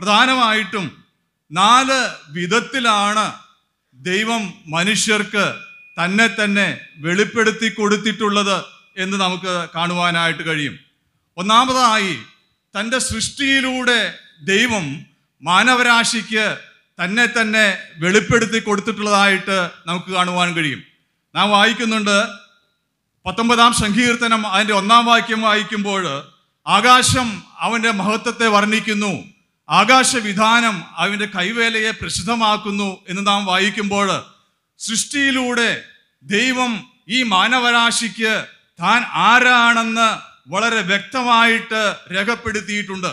പ്രധാനമായിട്ടും നാല് വിധത്തിലാണ് ദൈവം മനുഷ്യർക്ക് തന്നെ തന്നെ വെളിപ്പെടുത്തി കൊടുത്തിട്ടുള്ളത് എന്ന് നമുക്ക് കാണുവാനായിട്ട് കഴിയും ഒന്നാമതായി തൻ്റെ സൃഷ്ടിയിലൂടെ ദൈവം മാനവരാശിക്ക് തന്നെ തന്നെ വെളിപ്പെടുത്തി കൊടുത്തിട്ടുള്ളതായിട്ട് നമുക്ക് കാണുവാൻ കഴിയും നാം വായിക്കുന്നുണ്ട് പത്തൊമ്പതാം സങ്കീർത്തനം അതിൻ്റെ ഒന്നാം വാക്യം വായിക്കുമ്പോൾ ആകാശം അവൻ്റെ മഹത്വത്തെ വർണ്ണിക്കുന്നു ആകാശവിധാനം അവൻ്റെ കൈവേലയെ പ്രസിദ്ധമാക്കുന്നു എന്ന് നാം വായിക്കുമ്പോൾ സൃഷ്ടിയിലൂടെ ദൈവം ഈ മാനവരാശിക്ക് താൻ ആരാണെന്ന് വളരെ വ്യക്തമായിട്ട് രേഖപ്പെടുത്തിയിട്ടുണ്ട്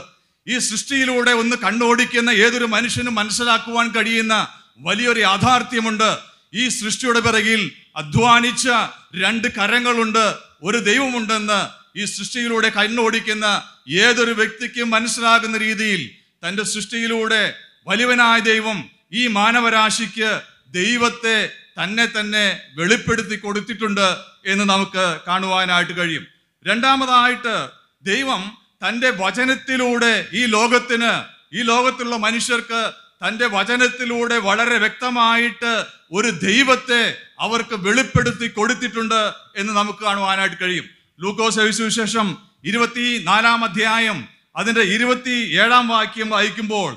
ഈ സൃഷ്ടിയിലൂടെ ഒന്ന് കണ്ണോടിക്കുന്ന ഏതൊരു മനുഷ്യനും മനസ്സിലാക്കുവാൻ കഴിയുന്ന വലിയൊരു യാഥാർത്ഥ്യമുണ്ട് ഈ സൃഷ്ടിയുടെ പിറകിൽ അധ്വാനിച്ച രണ്ട് കരങ്ങളുണ്ട് ഒരു ദൈവമുണ്ടെന്ന് ഈ സൃഷ്ടിയിലൂടെ കണ്ണോടിക്കുന്ന ഏതൊരു വ്യക്തിക്കും മനസ്സിലാകുന്ന രീതിയിൽ തൻ്റെ സൃഷ്ടിയിലൂടെ വലിയവനായ ദൈവം ഈ മാനവരാശിക്ക് ദൈവത്തെ തന്നെ തന്നെ വെളിപ്പെടുത്തി കൊടുത്തിട്ടുണ്ട് എന്ന് നമുക്ക് കാണുവാനായിട്ട് കഴിയും രണ്ടാമതായിട്ട് ദൈവം തൻ്റെ വചനത്തിലൂടെ ഈ ലോകത്തിന് ഈ ലോകത്തിലുള്ള മനുഷ്യർക്ക് തൻ്റെ വചനത്തിലൂടെ വളരെ വ്യക്തമായിട്ട് ഒരു ദൈവത്തെ അവർക്ക് വെളിപ്പെടുത്തി കൊടുത്തിട്ടുണ്ട് എന്ന് നമുക്ക് കാണുവാനായിട്ട് കഴിയും ലൂക്കോസ് സുവിശേഷം ഇരുപത്തി നാലാം അധ്യായം അതിൻ്റെ ഇരുപത്തി ഏഴാം വാക്യം വായിക്കുമ്പോൾ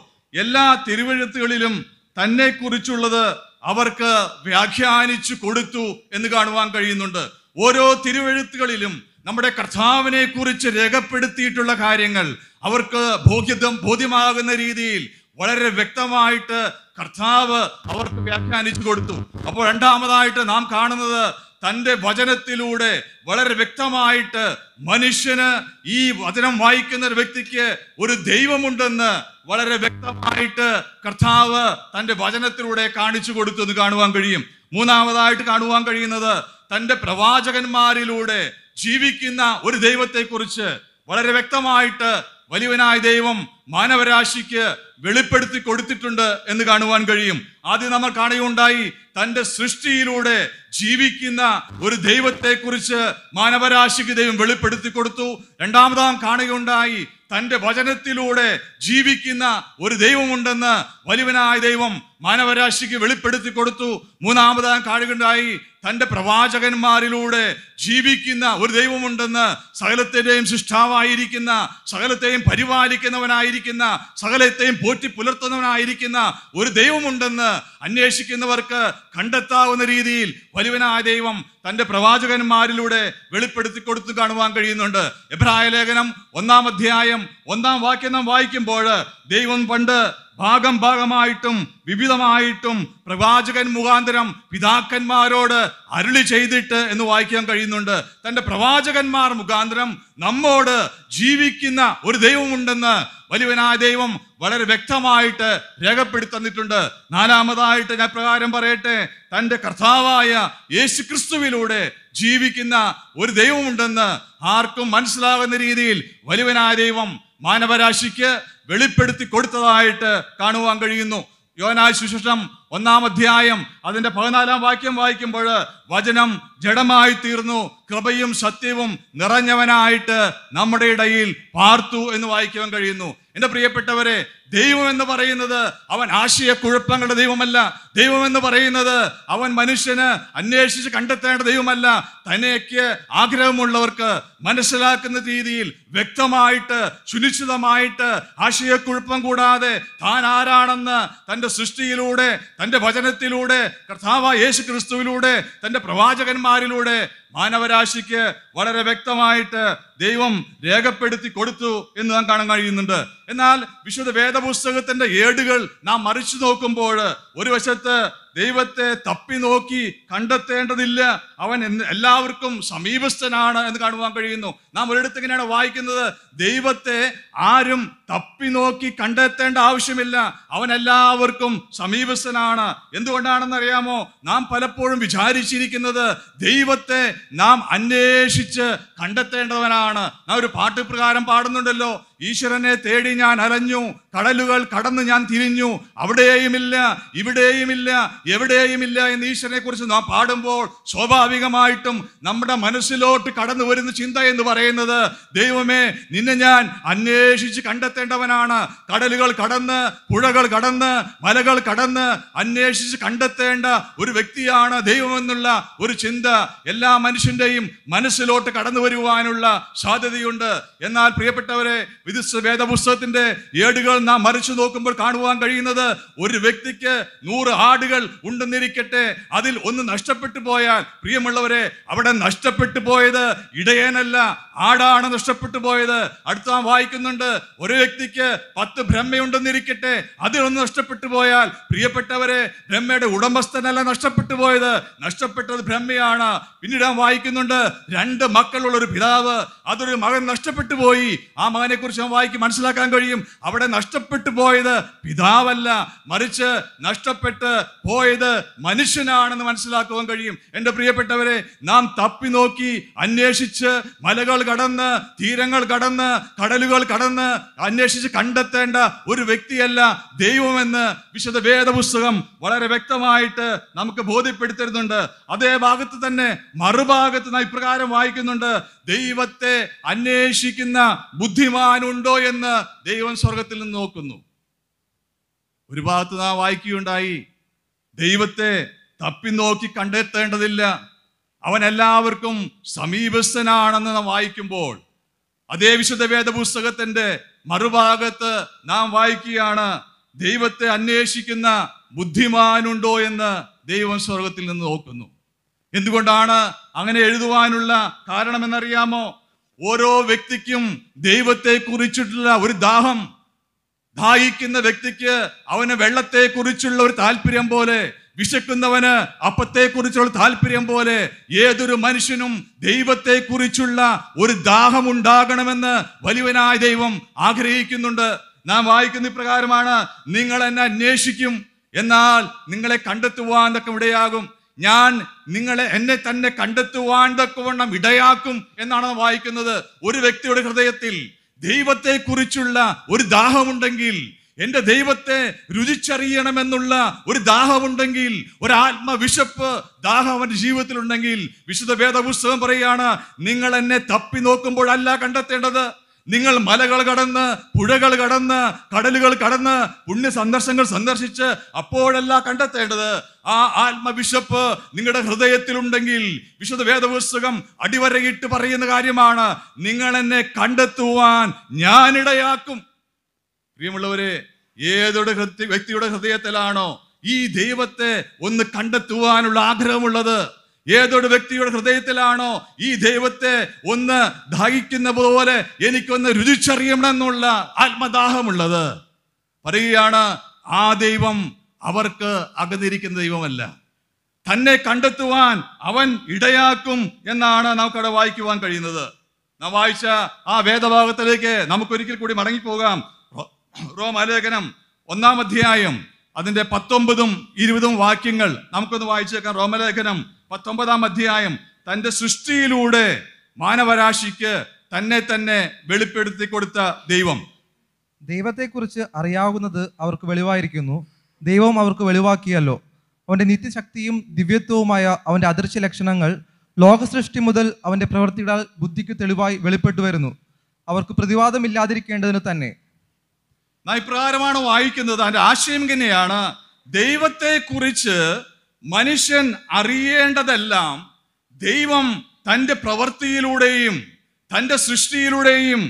എല്ലാ തിരുവഴുത്തുകളിലും തന്നെക്കുറിച്ചുള്ളത് അവർക്ക് വ്യാഖ്യാനിച്ചു കൊടുത്തു എന്ന് കാണുവാൻ കഴിയുന്നുണ്ട് ഓരോ തിരുവഴുത്തുകളിലും നമ്മുടെ കർത്താവിനെ കുറിച്ച് രേഖപ്പെടുത്തിയിട്ടുള്ള കാര്യങ്ങൾ അവർക്ക് ബോധ്യം ബോധ്യമാകുന്ന രീതിയിൽ വളരെ വ്യക്തമായിട്ട് കർത്താവ് അവർക്ക് വ്യാഖ്യാനിച്ചു കൊടുത്തു അപ്പോൾ രണ്ടാമതായിട്ട് നാം കാണുന്നത് തൻ്റെ വചനത്തിലൂടെ വളരെ വ്യക്തമായിട്ട് മനുഷ്യന് ഈ വചനം വായിക്കുന്ന ഒരു വ്യക്തിക്ക് ഒരു ദൈവമുണ്ടെന്ന് വളരെ വ്യക്തമായിട്ട് കർത്താവ് തൻ്റെ വചനത്തിലൂടെ കാണിച്ചു കൊടുത്തു എന്ന് കാണുവാൻ കഴിയും മൂന്നാമതായിട്ട് കാണുവാൻ കഴിയുന്നത് തൻ്റെ പ്രവാചകന്മാരിലൂടെ ജീവിക്കുന്ന ഒരു ദൈവത്തെക്കുറിച്ച് വളരെ വ്യക്തമായിട്ട് വലിയവനായ ദൈവം മാനവരാശിക്ക് വെളിപ്പെടുത്തി കൊടുത്തിട്ടുണ്ട് എന്ന് കാണുവാൻ കഴിയും ആദ്യം നമ്മൾ കാണുകയുണ്ടായി തൻ്റെ സൃഷ്ടിയിലൂടെ ജീവിക്കുന്ന ഒരു ദൈവത്തെക്കുറിച്ച് മാനവരാശിക്ക് ദൈവം വെളിപ്പെടുത്തി കൊടുത്തു രണ്ടാമതാം കാണുകയുണ്ടായി തൻ്റെ വചനത്തിലൂടെ ജീവിക്കുന്ന ഒരു ദൈവമുണ്ടെന്ന് വലുവനായ ദൈവം മാനവരാശിക്ക് വെളിപ്പെടുത്തി കൊടുത്തു മൂന്നാമതാം കാണുകയുണ്ടായി തൻ്റെ പ്രവാചകന്മാരിലൂടെ ജീവിക്കുന്ന ഒരു ദൈവമുണ്ടെന്ന് സകലത്തെയും സൃഷ്ടാവായിരിക്കുന്ന സകലത്തെയും പരിപാലിക്കുന്നവനായി സർവശക്തനായിരിക്കുന്ന സകലത്തെയും പോറ്റി പുലർത്തുന്നവനായിരിക്കുന്ന ഒരു ദൈവമുണ്ടെന്ന് അന്വേഷിക്കുന്നവർക്ക് കണ്ടെത്താവുന്ന രീതിയിൽ വലുവനായ ദൈവം തൻ്റെ പ്രവാചകന്മാരിലൂടെ വെളിപ്പെടുത്തി കൊടുത്തു കാണുവാൻ കഴിയുന്നുണ്ട് എബ്രായ ലേഖനം ഒന്നാം അധ്യായം ഒന്നാം വാക്യം നാം വായിക്കുമ്പോൾ ദൈവം പണ്ട് ഭാഗം ഭാഗമായിട്ടും വിവിധമായിട്ടും പ്രവാചകൻ മുഖാന്തരം പിതാക്കന്മാരോട് അരുളി ചെയ്തിട്ട് എന്ന് വായിക്കാൻ കഴിയുന്നുണ്ട് തൻ്റെ പ്രവാചകന്മാർ മുഖാന്തരം നമ്മോട് ജീവിക്കുന്ന ഒരു ദൈവമുണ്ടെന്ന് വലിയവനായ ദൈവം വളരെ വ്യക്തമായിട്ട് രേഖപ്പെടുത്തന്നിട്ടുണ്ട് നാലാമതായിട്ട് ഞാൻ പ്രകാരം പറയട്ടെ തൻ്റെ കർത്താവായ യേശു ക്രിസ്തുവിലൂടെ ജീവിക്കുന്ന ഒരു ദൈവമുണ്ടെന്ന് ആർക്കും മനസ്സിലാകുന്ന രീതിയിൽ വലിയവനായ ദൈവം മാനവരാശിക്ക് വെളിപ്പെടുത്തി കൊടുത്തതായിട്ട് കാണുവാൻ കഴിയുന്നു യോനായ സുശേഷം ഒന്നാം അധ്യായം അതിന്റെ പതിനാലാം വാക്യം വായിക്കുമ്പോൾ വചനം ജഡമായി തീർന്നു കൃപയും സത്യവും നിറഞ്ഞവനായിട്ട് നമ്മുടെ ഇടയിൽ പാർത്തു എന്ന് വായിക്കുവാൻ കഴിയുന്നു എന്റെ പ്രിയപ്പെട്ടവരെ ദൈവം എന്ന് പറയുന്നത് അവൻ ആശയക്കുഴപ്പങ്ങളുടെ ദൈവമല്ല ദൈവം എന്ന് പറയുന്നത് അവൻ മനുഷ്യന് അന്വേഷിച്ച് കണ്ടെത്തേണ്ട ദൈവമല്ല തനിക്ക് ആഗ്രഹമുള്ളവർക്ക് മനസ്സിലാക്കുന്ന രീതിയിൽ വ്യക്തമായിട്ട് സുനിശ്ചിതമായിട്ട് ആശയക്കുഴപ്പം കൂടാതെ താൻ ആരാണെന്ന് തൻ്റെ സൃഷ്ടിയിലൂടെ തൻ്റെ വചനത്തിലൂടെ കർത്താവ് യേശു ക്രിസ്തുവിലൂടെ തൻ്റെ പ്രവാചകന്മാരിലൂടെ മാനവരാശിക്ക് വളരെ വ്യക്തമായിട്ട് ദൈവം രേഖപ്പെടുത്തി കൊടുത്തു എന്ന് നാം കാണാൻ കഴിയുന്നുണ്ട് എന്നാൽ വിശുദ്ധ വേദ പുസ്തകത്തിന്റെ ഏടുകൾ നാം മറിച്ചു നോക്കുമ്പോൾ ഒരു വശത്ത് ദൈവത്തെ തപ്പി നോക്കി കണ്ടെത്തേണ്ടതില്ല അവൻ എല്ലാവർക്കും സമീപസ്ഥനാണ് എന്ന് കാണുവാൻ കഴിയുന്നു നാം ഒരിടത്ത് ഇങ്ങനെയാണ് വായിക്കുന്നത് ദൈവത്തെ ആരും തപ്പി നോക്കി കണ്ടെത്തേണ്ട ആവശ്യമില്ല അവൻ എല്ലാവർക്കും സമീപസ്ഥനാണ് എന്തുകൊണ്ടാണെന്ന് അറിയാമോ നാം പലപ്പോഴും വിചാരിച്ചിരിക്കുന്നത് ദൈവത്തെ നാം അന്വേഷിച്ച് കണ്ടെത്തേണ്ടവനാണ് നാം ഒരു പാട്ട് പ്രകാരം പാടുന്നുണ്ടല്ലോ ഈശ്വരനെ തേടി ഞാൻ അലഞ്ഞു കടലുകൾ കടന്ന് ഞാൻ തിരിഞ്ഞു അവിടെയുമില്ല ഇവിടെയുമില്ല എവിടെയും ഇല്ല എന്ന് ഈശ്വരനെ കുറിച്ച് നാം പാടുമ്പോൾ സ്വാഭാവികമായിട്ടും നമ്മുടെ മനസ്സിലോട്ട് കടന്നു വരുന്ന ചിന്ത എന്ന് പറയുന്നത് ദൈവമേ നിന്നെ ഞാൻ അന്വേഷിച്ച് കണ്ടെത്തേണ്ടവനാണ് കടലുകൾ കടന്ന് പുഴകൾ കടന്ന് മലകൾ കടന്ന് അന്വേഷിച്ച് കണ്ടെത്തേണ്ട ഒരു വ്യക്തിയാണ് ദൈവമെന്നുള്ള ഒരു ചിന്ത എല്ലാ മനുഷ്യന്റെയും മനസ്സിലോട്ട് കടന്നു വരുവാനുള്ള സാധ്യതയുണ്ട് എന്നാൽ പ്രിയപ്പെട്ടവരെ വിദുഷ വേദപുസ്തകത്തിന്റെ ഏടുകൾ നാം മറിച്ചു നോക്കുമ്പോൾ കാണുവാൻ കഴിയുന്നത് ഒരു വ്യക്തിക്ക് നൂറ് ആടുകൾ ഉണ്ടെന്നിരിക്കട്ടെ അതിൽ ഒന്ന് നഷ്ടപ്പെട്ടു പോയാൽ പ്രിയമുള്ളവരെ അവിടെ നഷ്ടപ്പെട്ടു പോയത് ഇടയനല്ല ആടാണ് നഷ്ടപ്പെട്ടു പോയത് അടുത്ത വായിക്കുന്നുണ്ട് ഒരു വ്യക്തിക്ക് പത്ത് ഭ്രമയുണ്ടെന്നിരിക്കട്ടെ അതിലൊന്ന് നഷ്ടപ്പെട്ടു പോയാൽ പ്രിയപ്പെട്ടവരെ ബ്രഹ്മയുടെ ഉടമസ്ഥനല്ല നഷ്ടപ്പെട്ടു പോയത് നഷ്ടപ്പെട്ടത് ബ്രഹ്മയാണ് പിന്നീട് നാം വായിക്കുന്നുണ്ട് രണ്ട് മക്കളുള്ള ഒരു പിതാവ് അതൊരു മകൻ നഷ്ടപ്പെട്ടു പോയി ആ മകനെ കുറിച്ച് നാം വായിക്കും മനസ്സിലാക്കാൻ കഴിയും അവിടെ നഷ്ടപ്പെട്ടു പോയത് പിതാവല്ല മറിച്ച് നഷ്ടപ്പെട്ട് പോയത് മനുഷ്യനാണെന്ന് മനസ്സിലാക്കുവാൻ കഴിയും എൻ്റെ പ്രിയപ്പെട്ടവരെ നാം തപ്പി നോക്കി അന്വേഷിച്ച് മലകൾ കടന്ന് തീരങ്ങൾ കടന്ന് കടലുകൾ കടന്ന് അന്വേഷിച്ച് കണ്ടെത്തേണ്ട ഒരു വ്യക്തിയല്ല ദൈവമെന്ന് വിശുദ്ധ വേദപുസ്തകം വളരെ വ്യക്തമായിട്ട് നമുക്ക് ബോധ്യപ്പെടുത്തരുന്നുണ്ട് അതേ ഭാഗത്ത് തന്നെ മറുഭാഗത്ത് നാം ഇപ്രകാരം വായിക്കുന്നുണ്ട് ദൈവത്തെ അന്വേഷിക്കുന്ന ബുദ്ധിമാനുണ്ടോ എന്ന് ദൈവം സ്വർഗത്തിൽ നിന്ന് നോക്കുന്നു ഒരു ഭാഗത്ത് നാം വായിക്കുകയുണ്ടായി ദൈവത്തെ തപ്പി നോക്കി കണ്ടെത്തേണ്ടതില്ല അവൻ എല്ലാവർക്കും സമീപസ്ഥനാണെന്ന് നാം വായിക്കുമ്പോൾ അതേ വിശുദ്ധ വേദപുസ്തകത്തിന്റെ മറുഭാഗത്ത് നാം വായിക്കുകയാണ് ദൈവത്തെ അന്വേഷിക്കുന്ന ബുദ്ധിമാനുണ്ടോ എന്ന് ദൈവം സ്വർഗത്തിൽ നിന്ന് നോക്കുന്നു എന്തുകൊണ്ടാണ് അങ്ങനെ എഴുതുവാനുള്ള കാരണമെന്നറിയാമോ ഓരോ വ്യക്തിക്കും ദൈവത്തെ കുറിച്ചിട്ടുള്ള ഒരു ദാഹം ദാഹിക്കുന്ന വ്യക്തിക്ക് അവന് വെള്ളത്തെ കുറിച്ചുള്ള ഒരു താല്പര്യം പോലെ വിശക്കുന്നവന് അപ്പത്തെക്കുറിച്ചുള്ള താല്പര്യം പോലെ ഏതൊരു മനുഷ്യനും ദൈവത്തെക്കുറിച്ചുള്ള ഒരു ദാഹം ഉണ്ടാകണമെന്ന് വലിയവനായ ദൈവം ആഗ്രഹിക്കുന്നുണ്ട് നാം വായിക്കുന്ന ഇപ്രകാരമാണ് നിങ്ങൾ എന്നെ അന്വേഷിക്കും എന്നാൽ നിങ്ങളെ കണ്ടെത്തുവാൻ തക്കം ഇടയാകും ഞാൻ നിങ്ങളെ എന്നെ തന്നെ കണ്ടെത്തുവാൻ തക്കവണ്ണം ഇടയാക്കും എന്നാണ് വായിക്കുന്നത് ഒരു വ്യക്തിയുടെ ഹൃദയത്തിൽ ദൈവത്തെക്കുറിച്ചുള്ള ഒരു ദാഹമുണ്ടെങ്കിൽ എൻ്റെ ദൈവത്തെ രുചിച്ചറിയണമെന്നുള്ള ഒരു ദാഹമുണ്ടെങ്കിൽ ഒരു ആത്മവിശപ്പ് ദാഹം അവൻ്റെ ജീവിതത്തിലുണ്ടെങ്കിൽ വിശുദ്ധ വേദപുസ്തകം പറയുകയാണ് നിങ്ങൾ എന്നെ തപ്പി നോക്കുമ്പോഴല്ല കണ്ടെത്തേണ്ടത് നിങ്ങൾ മലകൾ കടന്ന് പുഴകൾ കടന്ന് കടലുകൾ കടന്ന് പുണ്യ സന്ദർശങ്ങൾ സന്ദർശിച്ച് അപ്പോഴല്ല കണ്ടെത്തേണ്ടത് ആ ആത്മവിശപ്പ് നിങ്ങളുടെ ഹൃദയത്തിലുണ്ടെങ്കിൽ വിശുദ്ധ വേദപുസ്തകം അടിവരയിട്ട് പറയുന്ന കാര്യമാണ് നിങ്ങൾ എന്നെ കണ്ടെത്തുവാൻ ഞാനിടയാക്കും പ്രിയമുള്ളവരെ ഏതൊരു വ്യക്തിയുടെ ഹൃദയത്തിലാണോ ഈ ദൈവത്തെ ഒന്ന് കണ്ടെത്തുവാനുള്ള ആഗ്രഹമുള്ളത് ഏതൊരു വ്യക്തിയുടെ ഹൃദയത്തിലാണോ ഈ ദൈവത്തെ ഒന്ന് ദാഹിക്കുന്ന പോലെ എനിക്കൊന്ന് രുചിച്ചറിയണമെന്നുള്ള എന്നുള്ള ആത്മദാഹമുള്ളത് പറയുകയാണ് ആ ദൈവം അവർക്ക് അകന്നിരിക്കുന്ന ദൈവമല്ല തന്നെ കണ്ടെത്തുവാൻ അവൻ ഇടയാക്കും എന്നാണ് നമുക്കവിടെ വായിക്കുവാൻ കഴിയുന്നത് നാം വായിച്ച ആ വേദഭാഗത്തിലേക്ക് നമുക്കൊരിക്കൽ കൂടി മടങ്ങിപ്പോകാം റോമാലേഖനം ഒന്നാം അധ്യായം അതിൻ്റെ പത്തൊമ്പതും ഇരുപതും വാക്യങ്ങൾ നമുക്കൊന്ന് വായിച്ചേക്കാം റോമലേഖനം പത്തൊമ്പതാം അധ്യായം തൻ്റെ സൃഷ്ടിയിലൂടെ മാനവരാശിക്ക് തന്നെ തന്നെ വെളിപ്പെടുത്തി കൊടുത്ത ദൈവം ദൈവത്തെക്കുറിച്ച് അറിയാവുന്നത് അവർക്ക് വെളിവായിരിക്കുന്നു ദൈവം അവർക്ക് വെളിവാക്കിയല്ലോ അവൻ്റെ നിത്യശക്തിയും ദിവ്യത്വവുമായ അവൻ്റെ അദൃശ്യ ലക്ഷണങ്ങൾ ലോകസൃഷ്ടി മുതൽ അവൻ്റെ പ്രവൃത്തികളാൽ ബുദ്ധിക്ക് തെളിവായി വെളിപ്പെട്ടു വരുന്നു അവർക്ക് പ്രതിവാദമില്ലാതിരിക്കേണ്ടതിന് തന്നെ നാം ഇപ്രകാരമാണ് വായിക്കുന്നത് അതിൻ്റെ ആശയം തന്നെയാണ് ദൈവത്തെക്കുറിച്ച് മനുഷ്യൻ അറിയേണ്ടതെല്ലാം ദൈവം തൻ്റെ പ്രവൃത്തിയിലൂടെയും തൻ്റെ സൃഷ്ടിയിലൂടെയും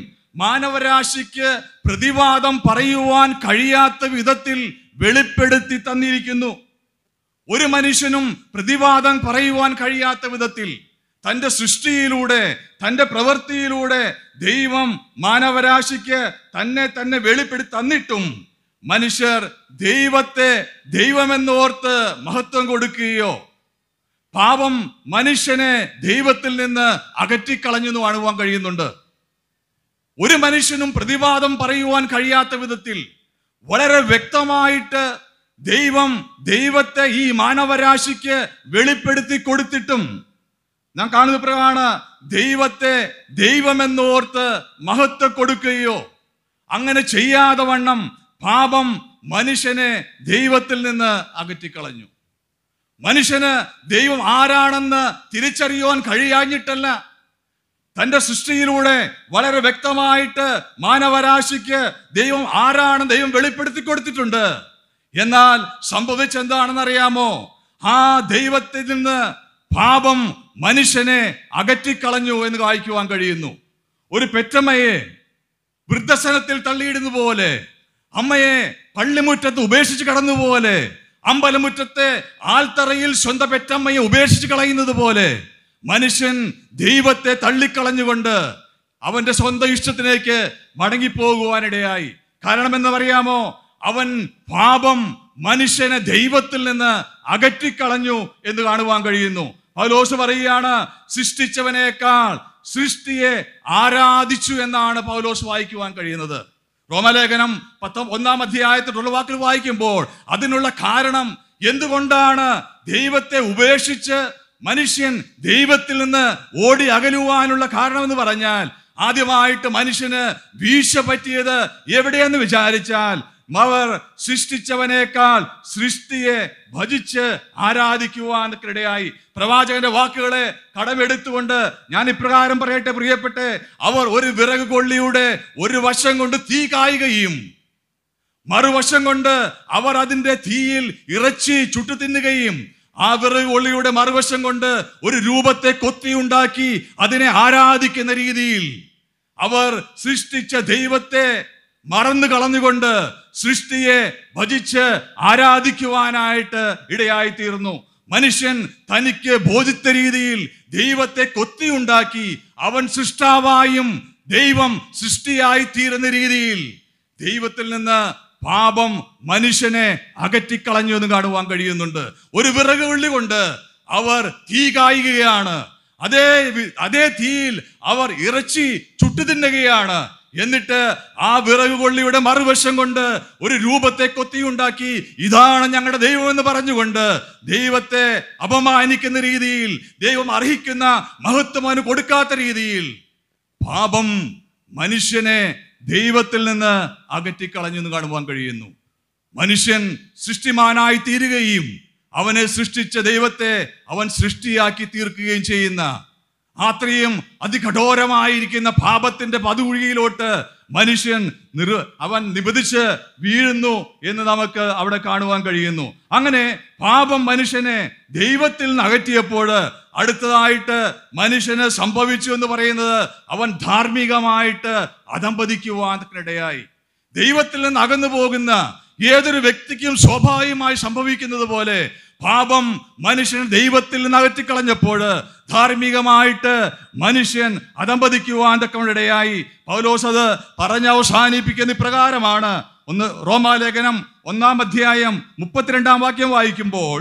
മാനവരാശിക്ക് പ്രതിവാദം പറയുവാൻ കഴിയാത്ത വിധത്തിൽ വെളിപ്പെടുത്തി തന്നിരിക്കുന്നു ഒരു മനുഷ്യനും പ്രതിവാദം പറയുവാൻ കഴിയാത്ത വിധത്തിൽ തൻ്റെ സൃഷ്ടിയിലൂടെ തൻ്റെ പ്രവൃത്തിയിലൂടെ ദൈവം മാനവരാശിക്ക് തന്നെ തന്നെ വെളിപ്പെടുത്തി തന്നിട്ടും മനുഷ്യർ ദൈവത്തെ ദൈവമെന്നോർത്ത് മഹത്വം കൊടുക്കുകയോ പാപം മനുഷ്യനെ ദൈവത്തിൽ നിന്ന് അകറ്റിക്കളഞ്ഞു കാണുവാൻ കഴിയുന്നുണ്ട് ഒരു മനുഷ്യനും പ്രതിവാദം പറയുവാൻ കഴിയാത്ത വിധത്തിൽ വളരെ വ്യക്തമായിട്ട് ദൈവം ദൈവത്തെ ഈ മാനവരാശിക്ക് വെളിപ്പെടുത്തി കൊടുത്തിട്ടും നാം കാണുന്ന പ്രകാരമാണ് ദൈവത്തെ ദൈവമെന്നോർത്ത് മഹത്വ കൊടുക്കുകയോ അങ്ങനെ ചെയ്യാതെ വണ്ണം പാപം മനുഷ്യനെ ദൈവത്തിൽ നിന്ന് അകറ്റിക്കളഞ്ഞു മനുഷ്യന് ദൈവം ആരാണെന്ന് തിരിച്ചറിയുവാൻ കഴിയാഞ്ഞിട്ടല്ല തന്റെ സൃഷ്ടിയിലൂടെ വളരെ വ്യക്തമായിട്ട് മാനവരാശിക്ക് ദൈവം ആരാണ് ദൈവം വെളിപ്പെടുത്തി കൊടുത്തിട്ടുണ്ട് എന്നാൽ സംഭവിച്ചെന്താണെന്ന് അറിയാമോ ആ ദൈവത്തിൽ നിന്ന് പാപം മനുഷ്യനെ അകറ്റിക്കളഞ്ഞു എന്ന് വായിക്കുവാൻ കഴിയുന്നു ഒരു പെറ്റമ്മയെ വൃദ്ധസനത്തിൽ തള്ളിയിടുന്ന പോലെ അമ്മയെ പള്ളിമുറ്റത്ത് ഉപേക്ഷിച്ച് കടന്നു പോലെ അമ്പലമുറ്റത്തെ ആൽത്തറയിൽ സ്വന്തം പെറ്റമ്മയെ ഉപേക്ഷിച്ച് കളയുന്നത് പോലെ മനുഷ്യൻ ദൈവത്തെ തള്ളിക്കളഞ്ഞുകൊണ്ട് അവന്റെ സ്വന്തം ഇഷ്ടത്തിലേക്ക് മടങ്ങിപ്പോകുവാനിടയായി കാരണം എന്ന് പറയാമോ അവൻ പാപം മനുഷ്യനെ ദൈവത്തിൽ നിന്ന് അകറ്റിക്കളഞ്ഞു എന്ന് കാണുവാൻ കഴിയുന്നു പൗലോസ് പറയുകയാണ് സൃഷ്ടിച്ചവനേക്കാൾ സൃഷ്ടിയെ ആരാധിച്ചു എന്നാണ് പൗലോസ് വായിക്കുവാൻ കഴിയുന്നത് റോമലേഖനം പത്തൊ ഒന്നാം അധ്യായത്തിൽ ഉള്ള വാക്കിൽ വായിക്കുമ്പോൾ അതിനുള്ള കാരണം എന്തുകൊണ്ടാണ് ദൈവത്തെ ഉപേക്ഷിച്ച് മനുഷ്യൻ ദൈവത്തിൽ നിന്ന് ഓടി അകലുവാനുള്ള കാരണം എന്ന് പറഞ്ഞാൽ ആദ്യമായിട്ട് മനുഷ്യന് വീഴ്ച പറ്റിയത് എവിടെയെന്ന് വിചാരിച്ചാൽ അവർ സൃഷ്ടിച്ചവനേക്കാൾ സൃഷ്ടിയെ ഭജിച്ച് ആരാധിക്കുവാൻ ഇടയായി പ്രവാചകന്റെ വാക്കുകളെ കടമെടുത്തുകൊണ്ട് ഞാൻ ഇപ്രകാരം പറയട്ടെ പ്രിയപ്പെട്ടെ അവർ ഒരു വിറക് കൊള്ളിയുടെ ഒരു വശം കൊണ്ട് തീ കായുകയും മറുവശം കൊണ്ട് അവർ അതിന്റെ തീയിൽ ഇറച്ചി ചുട്ടു തിന്നുകയും ആ കൊള്ളിയുടെ മറുവശം കൊണ്ട് ഒരു രൂപത്തെ കൊത്തി ഉണ്ടാക്കി അതിനെ ആരാധിക്കുന്ന രീതിയിൽ അവർ സൃഷ്ടിച്ച ദൈവത്തെ മറന്നു കളഞ്ഞുകൊണ്ട് സൃഷ്ടിയെ ഭജിച്ച് ആരാധിക്കുവാനായിട്ട് ഇടയായിത്തീർന്നു മനുഷ്യൻ തനിക്ക് ബോധിത്ത രീതിയിൽ ദൈവത്തെ കൊത്തിയുണ്ടാക്കി അവൻ സൃഷ്ടാവായും ദൈവം സൃഷ്ടിയായി തീരുന്ന രീതിയിൽ ദൈവത്തിൽ നിന്ന് പാപം മനുഷ്യനെ അകറ്റിക്കളഞ്ഞു എന്ന് കാണുവാൻ കഴിയുന്നുണ്ട് ഒരു വിറക് വെള്ളി കൊണ്ട് അവർ തീ കായുകയാണ് അതേ അതേ തീയിൽ അവർ ഇറച്ചി ചുട്ടു തിന്നുകയാണ് എന്നിട്ട് ആ വിറക് കൊള്ളിയുടെ മറുവശം കൊണ്ട് ഒരു രൂപത്തെ കൊത്തിയുണ്ടാക്കി ഇതാണ് ഞങ്ങളുടെ ദൈവം എന്ന് പറഞ്ഞുകൊണ്ട് ദൈവത്തെ അപമാനിക്കുന്ന രീതിയിൽ ദൈവം അർഹിക്കുന്ന മഹത്വം അവന് കൊടുക്കാത്ത രീതിയിൽ പാപം മനുഷ്യനെ ദൈവത്തിൽ നിന്ന് അകറ്റിക്കളഞ്ഞു എന്ന് കാണുവാൻ കഴിയുന്നു മനുഷ്യൻ സൃഷ്ടിമാനായി തീരുകയും അവനെ സൃഷ്ടിച്ച ദൈവത്തെ അവൻ സൃഷ്ടിയാക്കി തീർക്കുകയും ചെയ്യുന്ന അത്രയും അതികഠോരമായിരിക്കുന്ന പാപത്തിന്റെ പതുകുഴിയിലോട്ട് മനുഷ്യൻ നിറ അവൻ നിബന്ധിച്ച് വീഴുന്നു എന്ന് നമുക്ക് അവിടെ കാണുവാൻ കഴിയുന്നു അങ്ങനെ പാപം മനുഷ്യനെ ദൈവത്തിൽ നിന്ന് അകറ്റിയപ്പോൾ അടുത്തതായിട്ട് മനുഷ്യന് സംഭവിച്ചു എന്ന് പറയുന്നത് അവൻ ധാർമ്മികമായിട്ട് അതമ്പതിക്കുവാൻ ഇടയായി ദൈവത്തിൽ നിന്ന് അകന്നു പോകുന്ന ഏതൊരു വ്യക്തിക്കും സ്വാഭാവികമായി സംഭവിക്കുന്നത് പോലെ പാപം മനുഷ്യനെ ദൈവത്തിൽ നിന്ന് അകറ്റിക്കളഞ്ഞപ്പോൾ ധാർമ്മികമായിട്ട് മനുഷ്യൻ അതമ്പതിക്കുവാൻ തക്കമിടയായി പൗലോസ് അത് പറഞ്ഞ് അവസാനിപ്പിക്കുന്ന ഇപ്രകാരമാണ് ഒന്ന് റോമാലേഖനം ഒന്നാം അധ്യായം മുപ്പത്തിരണ്ടാം വാക്യം വായിക്കുമ്പോൾ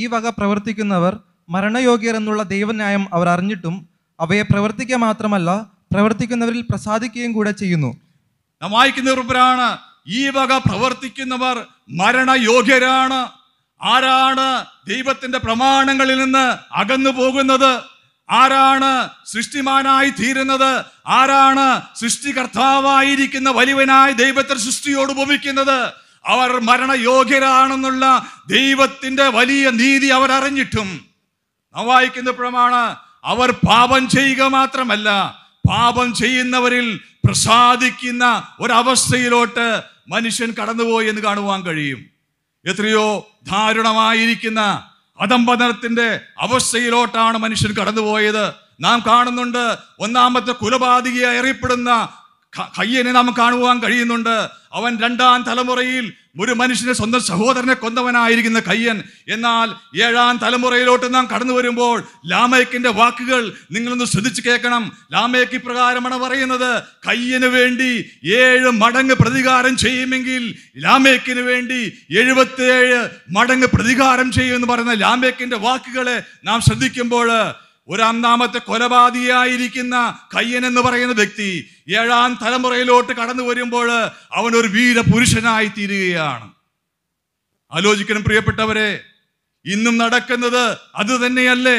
ഈ വക പ്രവർത്തിക്കുന്നവർ മരണയോഗ്യർ എന്നുള്ള ദൈവന്യായം അവർ അറിഞ്ഞിട്ടും അവയെ പ്രവർത്തിക്കുക മാത്രമല്ല പ്രവർത്തിക്കുന്നവരിൽ പ്രസാദിക്കുകയും കൂടെ ചെയ്യുന്നു വായിക്കുന്ന ഈ വക പ്രവർത്തിക്കുന്നവർ മരണയോഗ്യരാണ് ആരാണ് ദൈവത്തിന്റെ പ്രമാണങ്ങളിൽ നിന്ന് അകന്നു പോകുന്നത് ആരാണ് സൃഷ്ടിമാനായി തീരുന്നത് ആരാണ് സൃഷ്ടികർത്താവായിരിക്കുന്ന വലിയവനായ ദൈവത്തെ സൃഷ്ടിയോട് ഉപമിക്കുന്നത് അവർ മരണയോഗ്യരാണെന്നുള്ള ദൈവത്തിന്റെ വലിയ നീതി അവർ അറിഞ്ഞിട്ടും വായിക്കുന്ന പ്രമാണ അവർ പാപം ചെയ്യുക മാത്രമല്ല പാപം ചെയ്യുന്നവരിൽ പ്രസാദിക്കുന്ന ഒരവസ്ഥയിലോട്ട് മനുഷ്യൻ കടന്നുപോയി എന്ന് കാണുവാൻ കഴിയും എത്രയോ ദാരുണമായിരിക്കുന്ന അതമ്പതനത്തിന്റെ അവസ്ഥയിലോട്ടാണ് മനുഷ്യൻ കടന്നുപോയത് നാം കാണുന്നുണ്ട് ഒന്നാമത്തെ കുലപാതകിയായി അറിയപ്പെടുന്ന കയ്യനെ നാം കാണുവാൻ കഴിയുന്നുണ്ട് അവൻ രണ്ടാം തലമുറയിൽ ഒരു മനുഷ്യനെ സ്വന്തം സഹോദരനെ കൊന്നവനായിരിക്കുന്ന കയ്യൻ എന്നാൽ ഏഴാം തലമുറയിലോട്ട് നാം കടന്നു വരുമ്പോൾ ലാമയക്കിന്റെ വാക്കുകൾ നിങ്ങളൊന്ന് ശ്രദ്ധിച്ചു കേൾക്കണം ലാമയക്ക് ഇപ്രകാരമാണ് പറയുന്നത് കയ്യന് വേണ്ടി ഏഴ് മടങ്ങ് പ്രതികാരം ചെയ്യുമെങ്കിൽ ലാമയക്കിന് വേണ്ടി എഴുപത്തിയേഴ് മടങ്ങ് പ്രതികാരം ചെയ്യുമെന്ന് പറയുന്ന ലാമയക്കിന്റെ വാക്കുകളെ നാം ശ്രദ്ധിക്കുമ്പോൾ ഒരൊന്നാമത്തെ കൊലപാതകിയായിരിക്കുന്ന കയ്യൻ എന്ന് പറയുന്ന വ്യക്തി ഏഴാം തലമുറയിലോട്ട് കടന്നു വരുമ്പോൾ അവൻ ഒരു പുരുഷനായി തീരുകയാണ് ആലോചിക്കണം പ്രിയപ്പെട്ടവരെ ഇന്നും നടക്കുന്നത് അത് തന്നെയല്ലേ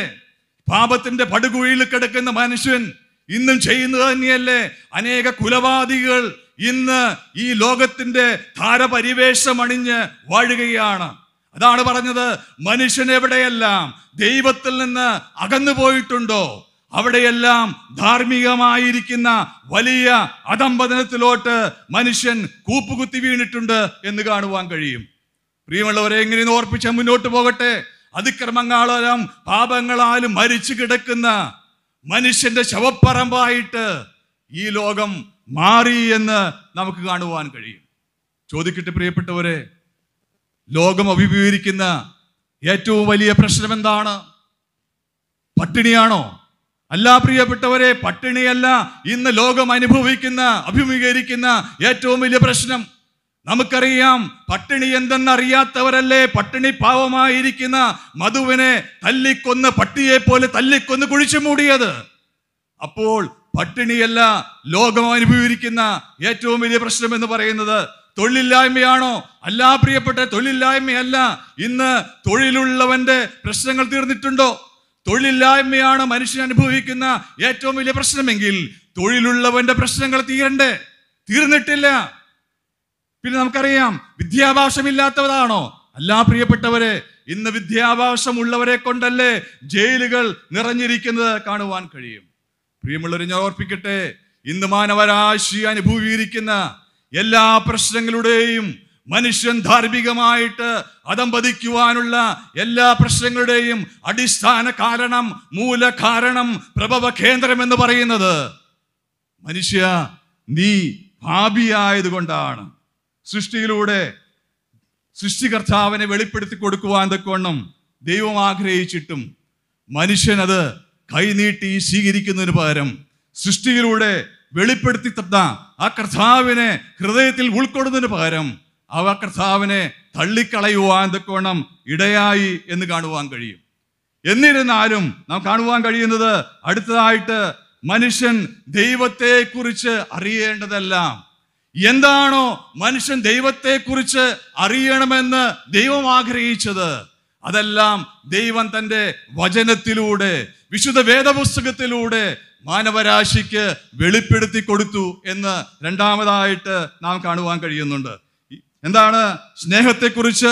പാപത്തിന്റെ പടുകുഴിയിൽ കിടക്കുന്ന മനുഷ്യൻ ഇന്നും ചെയ്യുന്നത് തന്നെയല്ലേ അനേക കുലപാതികൾ ഇന്ന് ഈ ലോകത്തിന്റെ ധാരപരിവേഷമണിഞ്ഞ് വാഴുകയാണ് അതാണ് പറഞ്ഞത് മനുഷ്യൻ എവിടെയെല്ലാം ദൈവത്തിൽ നിന്ന് അകന്നു പോയിട്ടുണ്ടോ അവിടെയെല്ലാം ധാർമ്മികമായിരിക്കുന്ന വലിയ അധംപതനത്തിലോട്ട് മനുഷ്യൻ കൂപ്പുകുത്തി വീണിട്ടുണ്ട് എന്ന് കാണുവാൻ കഴിയും പ്രിയമുള്ളവരെ എങ്ങനെയെന്ന് ഓർപ്പിച്ച മുന്നോട്ട് പോകട്ടെ അതിക്രമങ്ങളാലും പാപങ്ങളാലും മരിച്ചു കിടക്കുന്ന മനുഷ്യന്റെ ശവപ്പറമ്പായിട്ട് ഈ ലോകം മാറി എന്ന് നമുക്ക് കാണുവാൻ കഴിയും ചോദിക്കട്ടെ പ്രിയപ്പെട്ടവരെ ലോകം അഭിമുഖീകരിക്കുന്ന ഏറ്റവും വലിയ പ്രശ്നം എന്താണ് പട്ടിണിയാണോ അല്ല പ്രിയപ്പെട്ടവരെ പട്ടിണിയല്ല ഇന്ന് ലോകം അനുഭവിക്കുന്ന അഭിമുഖീകരിക്കുന്ന ഏറ്റവും വലിയ പ്രശ്നം നമുക്കറിയാം പട്ടിണി എന്തെന്നറിയാത്തവരല്ലേ പട്ടിണി പാവമായിരിക്കുന്ന മധുവിനെ തല്ലിക്കൊന്ന് പട്ടിയെ പോലെ തല്ലിക്കൊന്ന് കുഴിച്ചു മൂടിയത് അപ്പോൾ പട്ടിണിയല്ല ലോകം അനുഭവിക്കുന്ന ഏറ്റവും വലിയ പ്രശ്നം എന്ന് പറയുന്നത് തൊഴിലില്ലായ്മയാണോ അല്ല പ്രിയപ്പെട്ട തൊഴിലില്ലായ്മയല്ല ഇന്ന് തൊഴിലുള്ളവന്റെ പ്രശ്നങ്ങൾ തീർന്നിട്ടുണ്ടോ തൊഴിലില്ലായ്മയാണ് മനുഷ്യൻ അനുഭവിക്കുന്ന ഏറ്റവും വലിയ പ്രശ്നമെങ്കിൽ തൊഴിലുള്ളവന്റെ പ്രശ്നങ്ങൾ തീരണ്ടേ തീർന്നിട്ടില്ല പിന്നെ നമുക്കറിയാം വിദ്യാഭ്യാസമില്ലാത്തവരാണോ അല്ല പ്രിയപ്പെട്ടവരെ ഇന്ന് വിദ്യാഭ്യാസം കൊണ്ടല്ലേ ജയിലുകൾ നിറഞ്ഞിരിക്കുന്നത് കാണുവാൻ കഴിയും പ്രിയമുള്ളവരെ ഞാൻ ഓർപ്പിക്കട്ടെ ഇന്ന് മാനവരാശി അനുഭവിയിരിക്കുന്ന എല്ലാ പ്രശ്നങ്ങളുടെയും മനുഷ്യൻ ധാർമ്മികമായിട്ട് അതമ്പതിക്കുവാനുള്ള എല്ലാ പ്രശ്നങ്ങളുടെയും അടിസ്ഥാന കാരണം മൂലകാരണം പ്രഭവ കേന്ദ്രം എന്ന് പറയുന്നത് മനുഷ്യ നീ ഭാവിയായതുകൊണ്ടാണ് സൃഷ്ടിയിലൂടെ സൃഷ്ടികർത്താവിനെ വെളിപ്പെടുത്തി കൊടുക്കുവാൻ തക്കവണ്ണം ദൈവം ആഗ്രഹിച്ചിട്ടും മനുഷ്യനത് കൈനീട്ടി സ്വീകരിക്കുന്നതിന് പകരം സൃഷ്ടിയിലൂടെ വെളിപ്പെടുത്തി തന്ന ആ കർത്താവിനെ ഹൃദയത്തിൽ ഉൾക്കൊള്ളുന്നതിന് പകരം അവ കർത്താവിനെ തള്ളിക്കളയുവാൻ തക്കോണം ഇടയായി എന്ന് കാണുവാൻ കഴിയും എന്നിരുന്നാലും നാം കാണുവാൻ കഴിയുന്നത് അടുത്തതായിട്ട് മനുഷ്യൻ ദൈവത്തെക്കുറിച്ച് അറിയേണ്ടതെല്ലാം എന്താണോ മനുഷ്യൻ ദൈവത്തെക്കുറിച്ച് അറിയണമെന്ന് ദൈവം ആഗ്രഹിച്ചത് അതെല്ലാം ദൈവം തൻ്റെ വചനത്തിലൂടെ വിശുദ്ധ വേദപുസ്തകത്തിലൂടെ മാനവരാശിക്ക് വെളിപ്പെടുത്തി കൊടുത്തു എന്ന് രണ്ടാമതായിട്ട് നാം കാണുവാൻ കഴിയുന്നുണ്ട് എന്താണ് സ്നേഹത്തെക്കുറിച്ച്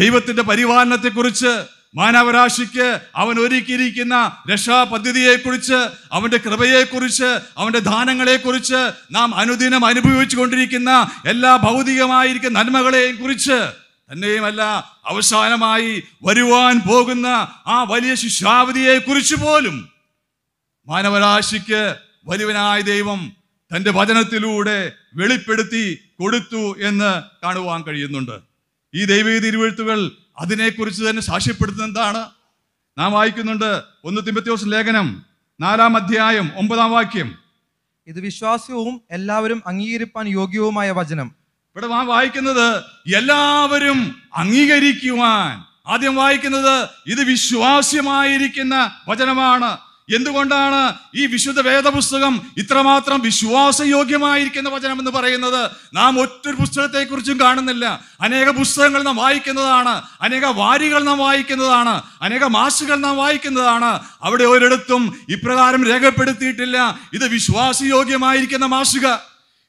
ദൈവത്തിൻ്റെ പരിപാലനത്തെക്കുറിച്ച് മാനവരാശിക്ക് അവൻ ഒരുക്കിയിരിക്കുന്ന രക്ഷാപദ്ധതിയെക്കുറിച്ച് അവൻ്റെ കൃപയെക്കുറിച്ച് അവൻ്റെ ദാനങ്ങളെക്കുറിച്ച് നാം അനുദിനം അനുഭവിച്ചു കൊണ്ടിരിക്കുന്ന എല്ലാ ഭൗതികമായിരിക്കുന്ന നന്മകളെയും കുറിച്ച് തന്നെയുമല്ല അവസാനമായി വരുവാൻ പോകുന്ന ആ വലിയ ശിഷ്യാവതിയെക്കുറിച്ച് പോലും മാനവരാശിക്ക് വലുവനായ ദൈവം തൻ്റെ വചനത്തിലൂടെ വെളിപ്പെടുത്തി കൊടുത്തു എന്ന് കാണുവാൻ കഴിയുന്നുണ്ട് ഈ ദൈവീ തിരുവഴുത്തുകൾ അതിനെക്കുറിച്ച് തന്നെ സാക്ഷ്യപ്പെടുത്തുന്ന എന്താണ് നാം വായിക്കുന്നുണ്ട് ഒന്ന് തിമ്പത്യോസ് ലേഖനം നാലാം അധ്യായം ഒമ്പതാം വാക്യം ഇത് വിശ്വാസവും എല്ലാവരും അംഗീകരിപ്പാൻ യോഗ്യവുമായ വചനം ഇവിടെ നാം വായിക്കുന്നത് എല്ലാവരും അംഗീകരിക്കുവാൻ ആദ്യം വായിക്കുന്നത് ഇത് വിശ്വാസ്യമായിരിക്കുന്ന വചനമാണ് എന്തുകൊണ്ടാണ് ഈ വിശുദ്ധ വേദപുസ്തകം ഇത്രമാത്രം വിശ്വാസയോഗ്യമായിരിക്കുന്ന വചനം എന്ന് പറയുന്നത് നാം ഒറ്റൊരു പുസ്തകത്തെക്കുറിച്ചും കാണുന്നില്ല അനേക പുസ്തകങ്ങൾ നാം വായിക്കുന്നതാണ് അനേക വാരികൾ നാം വായിക്കുന്നതാണ് അനേക മാസുകൾ നാം വായിക്കുന്നതാണ് അവിടെ ഒരിടത്തും ഇപ്രകാരം രേഖപ്പെടുത്തിയിട്ടില്ല ഇത് വിശ്വാസയോഗ്യമായിരിക്കുന്ന മാസുക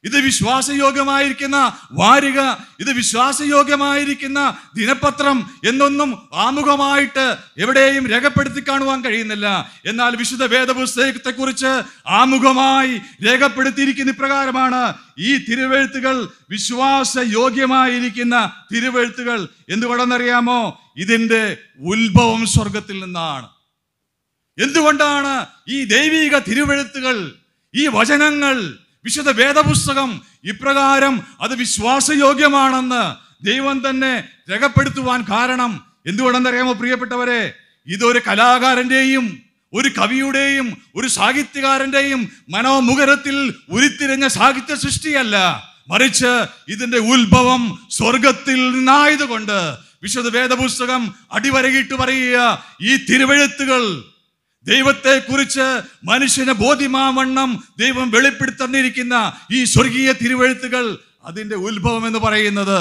ഇത് വിശ്വാസയോഗ്യമായിരിക്കുന്ന വാരിക ഇത് വിശ്വാസയോഗ്യമായിരിക്കുന്ന ദിനപത്രം എന്നൊന്നും ആമുഖമായിട്ട് എവിടെയും രേഖപ്പെടുത്തി കാണുവാൻ കഴിയുന്നില്ല എന്നാൽ വിശുദ്ധ വേദപുസ്തകത്തെക്കുറിച്ച് ആമുഖമായി രേഖപ്പെടുത്തിയിരിക്കുന്ന ഇപ്രകാരമാണ് ഈ തിരുവെഴുത്തുകൾ വിശ്വാസയോഗ്യമായിരിക്കുന്ന തിരുവെഴുത്തുകൾ എന്തുകൊണ്ടെന്നറിയാമോ ഇതിൻ്റെ ഉത്ഭവം സ്വർഗത്തിൽ നിന്നാണ് എന്തുകൊണ്ടാണ് ഈ ദൈവിക തിരുവെഴുത്തുകൾ ഈ വചനങ്ങൾ വിശുദ്ധ വേദപുസ്തകം ഇപ്രകാരം അത് വിശ്വാസയോഗ്യമാണെന്ന് ദൈവം തന്നെ രേഖപ്പെടുത്തുവാൻ കാരണം എന്തുകൊണ്ടെന്നറിയാമോ പ്രിയപ്പെട്ടവരെ ഇതൊരു കലാകാരന്റെയും ഒരു കവിയുടെയും ഒരു സാഹിത്യകാരന്റെയും മനോമുഖരത്തിൽ ഉരുത്തിരിഞ്ഞ സാഹിത്യ സൃഷ്ടിയല്ല മറിച്ച് ഇതിന്റെ ഉത്ഭവം സ്വർഗത്തിൽ നിന്നായതുകൊണ്ട് വിശുദ്ധ വേദപുസ്തകം അടിവരയിട്ട് പറയുക ഈ തിരുവഴുത്തുകൾ ദൈവത്തെ കുറിച്ച് മനുഷ്യന് ബോധ്യമാവണ്ണം ദൈവം വെളിപ്പെടുത്തന്നിരിക്കുന്ന ഈ സ്വർഗീയ തിരുവഴുത്തുകൾ അതിൻ്റെ ഉത്ഭവം എന്ന് പറയുന്നത്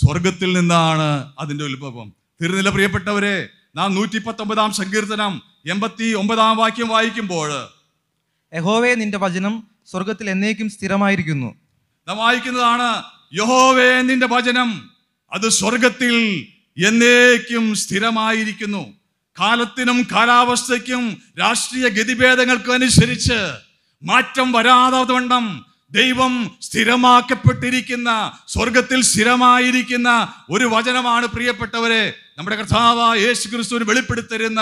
സ്വർഗത്തിൽ നിന്നാണ് അതിൻ്റെ ഉത്ഭവം തിരുനില പ്രിയപ്പെട്ടവരെ നാം നൂറ്റി പത്തൊമ്പതാം സങ്കീർത്തനം എൺപത്തി ഒമ്പതാം വാക്യം വായിക്കുമ്പോൾ യഹോവേ നിന്റെ വചനം സ്വർഗത്തിൽ എന്നേക്കും സ്ഥിരമായിരിക്കുന്നു നാം വായിക്കുന്നതാണ് യഹോവേ നിന്റെ വചനം അത് സ്വർഗത്തിൽ എന്നേക്കും സ്ഥിരമായിരിക്കുന്നു കാലത്തിനും കാലാവസ്ഥയ്ക്കും രാഷ്ട്രീയ ഗതിഭേദങ്ങൾക്കും അനുസരിച്ച് മാറ്റം വരാതെ വണ്ണം ദൈവം സ്ഥിരമാക്കപ്പെട്ടിരിക്കുന്ന സ്വർഗത്തിൽ സ്ഥിരമായിരിക്കുന്ന ഒരു വചനമാണ് പ്രിയപ്പെട്ടവരെ നമ്മുടെ കർത്താവ യേശു ക്രിസ്തുവിന് വെളിപ്പെടുത്തരുന്ന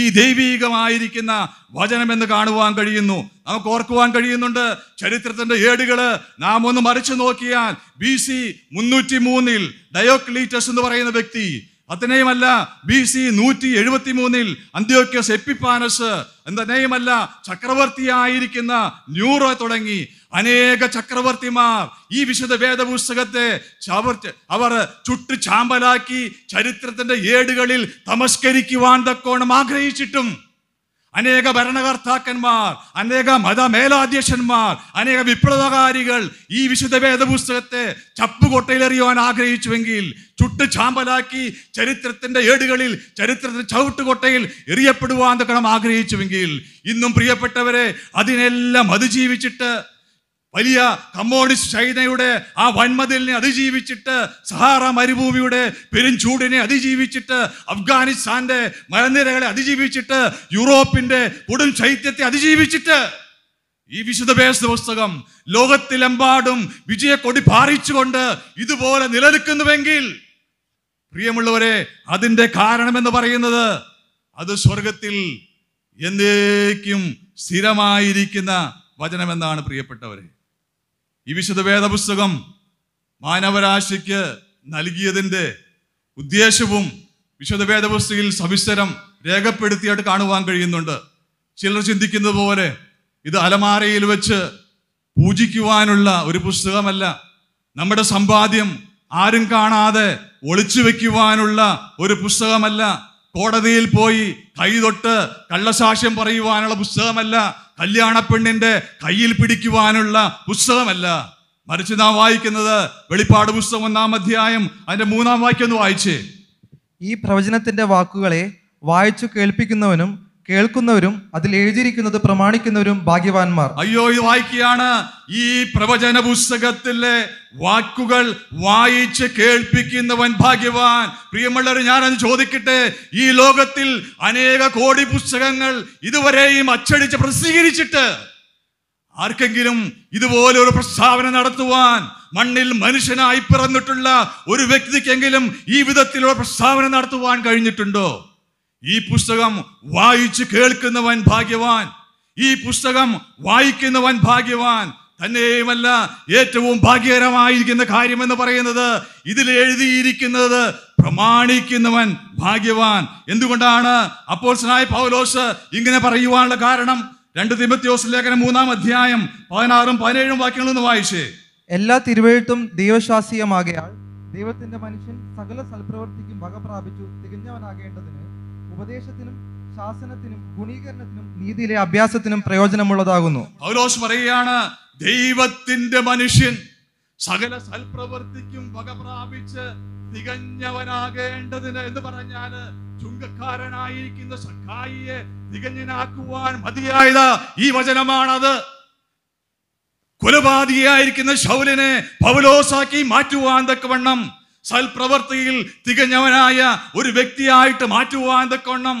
ഈ ദൈവീകമായിരിക്കുന്ന വചനം എന്ന് കാണുവാൻ കഴിയുന്നു നമുക്ക് ഓർക്കുവാൻ കഴിയുന്നുണ്ട് ചരിത്രത്തിന്റെ ഏടുകള് നാം ഒന്ന് മറിച്ചു നോക്കിയാൽ ബി സി മുന്നൂറ്റി മൂന്നിൽ ഡയോക്ലീറ്റസ് എന്ന് പറയുന്ന വ്യക്തി അതിനെയുമല്ല ബി സി നൂറ്റി എഴുപത്തി മൂന്നിൽ അന്ത്യോക്യസ് എപ്പിപ്പാനസ് എന്തനെയുമല്ല ചക്രവർത്തിയായിരിക്കുന്ന ന്യൂറോ തുടങ്ങി അനേക ചക്രവർത്തിമാർ ഈ വിശുദ്ധ വേദപുസ്തകത്തെ അവർ ചുട്ടു ചാമ്പലാക്കി ചരിത്രത്തിന്റെ ഏടുകളിൽ തമസ്കരിക്കുവാൻ തക്കോണം ആഗ്രഹിച്ചിട്ടും അനേക ഭരണകർത്താക്കന്മാർ അനേക മതമേലാധ്യക്ഷന്മാർ അനേക വിപ്ലവകാരികൾ ഈ വിശുദ്ധ വേദപുസ്തകത്തെ ചപ്പുകൊട്ടയിലെറിയുവാൻ ആഗ്രഹിച്ചുവെങ്കിൽ ചുട്ട് ചാമ്പലാക്കി ചരിത്രത്തിന്റെ ഏടുകളിൽ ചരിത്രത്തിന്റെ ചവിട്ടുകൊട്ടയിൽ എറിയപ്പെടുവാൻ തക്കണം ആഗ്രഹിച്ചുവെങ്കിൽ ഇന്നും പ്രിയപ്പെട്ടവരെ അതിനെല്ലാം അതിജീവിച്ചിട്ട് വലിയ കമ്മോണിസ്റ്റ് ചൈനയുടെ ആ വൻമതിലിനെ അതിജീവിച്ചിട്ട് സഹാറ മരുഭൂമിയുടെ പെരുംചൂടിനെ അതിജീവിച്ചിട്ട് അഫ്ഗാനിസ്ഥാന്റെ മലനിരകളെ അതിജീവിച്ചിട്ട് യൂറോപ്പിന്റെ കൊടും ശൈത്യത്തെ അതിജീവിച്ചിട്ട് ഈ വിശുദ്ധ വേഷ പുസ്തകം ലോകത്തിലെമ്പാടും വിജയക്കൊടി പാറിച്ചുകൊണ്ട് ഇതുപോലെ നിലനിൽക്കുന്നുവെങ്കിൽ പ്രിയമുള്ളവരെ അതിൻ്റെ കാരണമെന്ന് പറയുന്നത് അത് സ്വർഗത്തിൽ എന്നേക്കും സ്ഥിരമായിരിക്കുന്ന വചനമെന്നാണ് പ്രിയപ്പെട്ടവരെ ഈ വിശുദ്ധ വേദപുസ്തകം മാനവരാശിക്ക് നൽകിയതിൻ്റെ ഉദ്ദേശവും വിശുദ്ധ വേദപുസ്തകയിൽ സവിസ്തരം രേഖപ്പെടുത്തിയായിട്ട് കാണുവാൻ കഴിയുന്നുണ്ട് ചിലർ ചിന്തിക്കുന്നത് പോലെ ഇത് അലമാരയിൽ വെച്ച് പൂജിക്കുവാനുള്ള ഒരു പുസ്തകമല്ല നമ്മുടെ സമ്പാദ്യം ആരും കാണാതെ ഒളിച്ചു വയ്ക്കുവാനുള്ള ഒരു പുസ്തകമല്ല കോടതിയിൽ പോയി കൈതൊട്ട് കള്ളസാക്ഷ്യം പറയുവാനുള്ള പുസ്തകമല്ല കല്യാണ പെണ്ണിന്റെ കയ്യിൽ പിടിക്കുവാനുള്ള പുസ്തകമല്ല മറിച്ച് നാം വായിക്കുന്നത് വെളിപ്പാട് പുസ്തകം ഒന്നാം അധ്യായം അതിന്റെ മൂന്നാം വാക്യം ഒന്ന് വായിച്ചേ ഈ പ്രവചനത്തിന്റെ വാക്കുകളെ വായിച്ചു കേൾപ്പിക്കുന്നവനും കേൾക്കുന്നവരും അതിൽ എഴുതിയിരിക്കുന്നത് പ്രമാണിക്കുന്നവരും ഭാഗ്യവാന്മാർ അയ്യോ ഇത് വായിക്കുകയാണ് ഈ പ്രവചന പുസ്തകത്തിലെ വാക്കുകൾ വായിച്ച് കേൾപ്പിക്കുന്നവൻ ഭാഗ്യവാൻ പ്രിയമുള്ളവർ ഞാനത് ചോദിക്കട്ടെ ഈ ലോകത്തിൽ അനേക കോടി പുസ്തകങ്ങൾ ഇതുവരെയും അച്ചടിച്ച് പ്രസിദ്ധീകരിച്ചിട്ട് ആർക്കെങ്കിലും ഇതുപോലെ ഒരു പ്രസ്താവന നടത്തുവാൻ മണ്ണിൽ മനുഷ്യനായി പിറന്നിട്ടുള്ള ഒരു വ്യക്തിക്കെങ്കിലും ഈ വിധത്തിലുള്ള പ്രസ്താവന നടത്തുവാൻ കഴിഞ്ഞിട്ടുണ്ടോ ഈ പുസ്തകം വായിച്ച് കേൾക്കുന്നവൻ ഭാഗ്യവാൻ ഈ പുസ്തകം വായിക്കുന്നവൻ ഭാഗ്യവാൻ തന്നെയുമല്ല ഏറ്റവും ഭാഗ്യകരമായിരിക്കുന്ന കാര്യം എന്ന് പറയുന്നത് ഇതിൽ എഴുതിയിരിക്കുന്നത് പ്രമാണിക്കുന്നവൻ ഭാഗ്യവാൻ എന്തുകൊണ്ടാണ് അപ്പോൾ സ്നായ പൗലോസ് ഇങ്ങനെ പറയുവാനുള്ള കാരണം രണ്ട് തിമത്യോസ് ലേഖനം മൂന്നാം അധ്യായം പതിനാറും പതിനേഴും ഒന്ന് വായിച്ചേ എല്ലാ തിരുവെഴുത്തും ദൈവശാസ്ത്രീയമാകയാൽ ദൈവത്തിന്റെ മനുഷ്യൻ സകല സൽപ്രവർത്തിക്കും വക പ്രാപിച്ചു തികഞ്ഞവനാകേണ്ടതിന് ഉപദേശത്തിനും ശാസനത്തിനും ഗുണീകരണത്തിനും നീതിയിലെ അഭ്യാസത്തിനും പ്രയോജനമുള്ളതാകുന്നു പൗലോസ് പറയുകയാണ് ദൈവത്തിന്റെ മനുഷ്യൻ സകല സൽപ്രവർത്തിക്കും വക പ്രാപിച്ച് തികഞ്ഞവനാകേണ്ടതിന് എന്ന് പറഞ്ഞാല് ചുങ്കക്കാരനായിരിക്കുന്ന സഖായിയെ തികഞ്ഞനാക്കുവാൻ മതിയായത് ഈ വചനമാണത് കൊലപാതകിയായിരിക്കുന്ന ശൗലിനെ പൗലോസാക്കി മാറ്റുവാൻ തക്കവണ്ണം സൽപ്രവർത്തിയിൽ തികഞ്ഞവനായ ഒരു വ്യക്തിയായിട്ട് മാറ്റുവാൻ തക്കോണം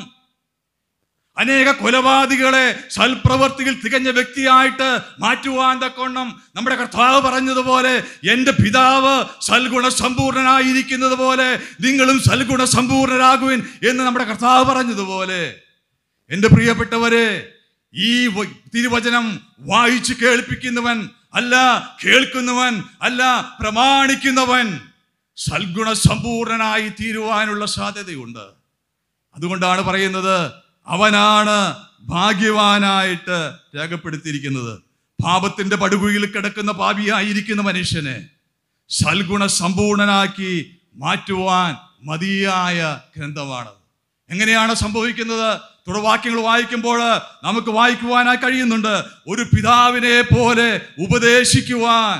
അനേക കൊലപാതകളെ സൽപ്രവർത്തിയിൽ തികഞ്ഞ വ്യക്തിയായിട്ട് മാറ്റുവാൻ തക്കോണം നമ്മുടെ കർത്താവ് പറഞ്ഞതുപോലെ എൻ്റെ പിതാവ് സൽഗുണ സമ്പൂർണനായിരിക്കുന്നത് പോലെ നിങ്ങളും സൽഗുണ സമ്പൂർണരാകുവിൻ എന്ന് നമ്മുടെ കർത്താവ് പറഞ്ഞതുപോലെ എൻ്റെ പ്രിയപ്പെട്ടവരെ ഈ തിരുവചനം വായിച്ചു കേൾപ്പിക്കുന്നവൻ അല്ല കേൾക്കുന്നവൻ അല്ല പ്രമാണിക്കുന്നവൻ സൽഗുണ സമ്പൂർണനായി തീരുവാനുള്ള സാധ്യതയുണ്ട് അതുകൊണ്ടാണ് പറയുന്നത് അവനാണ് ഭാഗ്യവാനായിട്ട് രേഖപ്പെടുത്തിയിരിക്കുന്നത് പാപത്തിന്റെ പടുകുയിൽ കിടക്കുന്ന പാപിയായിരിക്കുന്ന മനുഷ്യനെ സൽഗുണ സമ്പൂർണനാക്കി മാറ്റുവാൻ മതിയായ ഗ്രന്ഥമാണ് എങ്ങനെയാണ് സംഭവിക്കുന്നത് തുടർവാക്യങ്ങൾ വായിക്കുമ്പോൾ നമുക്ക് വായിക്കുവാനായി കഴിയുന്നുണ്ട് ഒരു പിതാവിനെ പോലെ ഉപദേശിക്കുവാൻ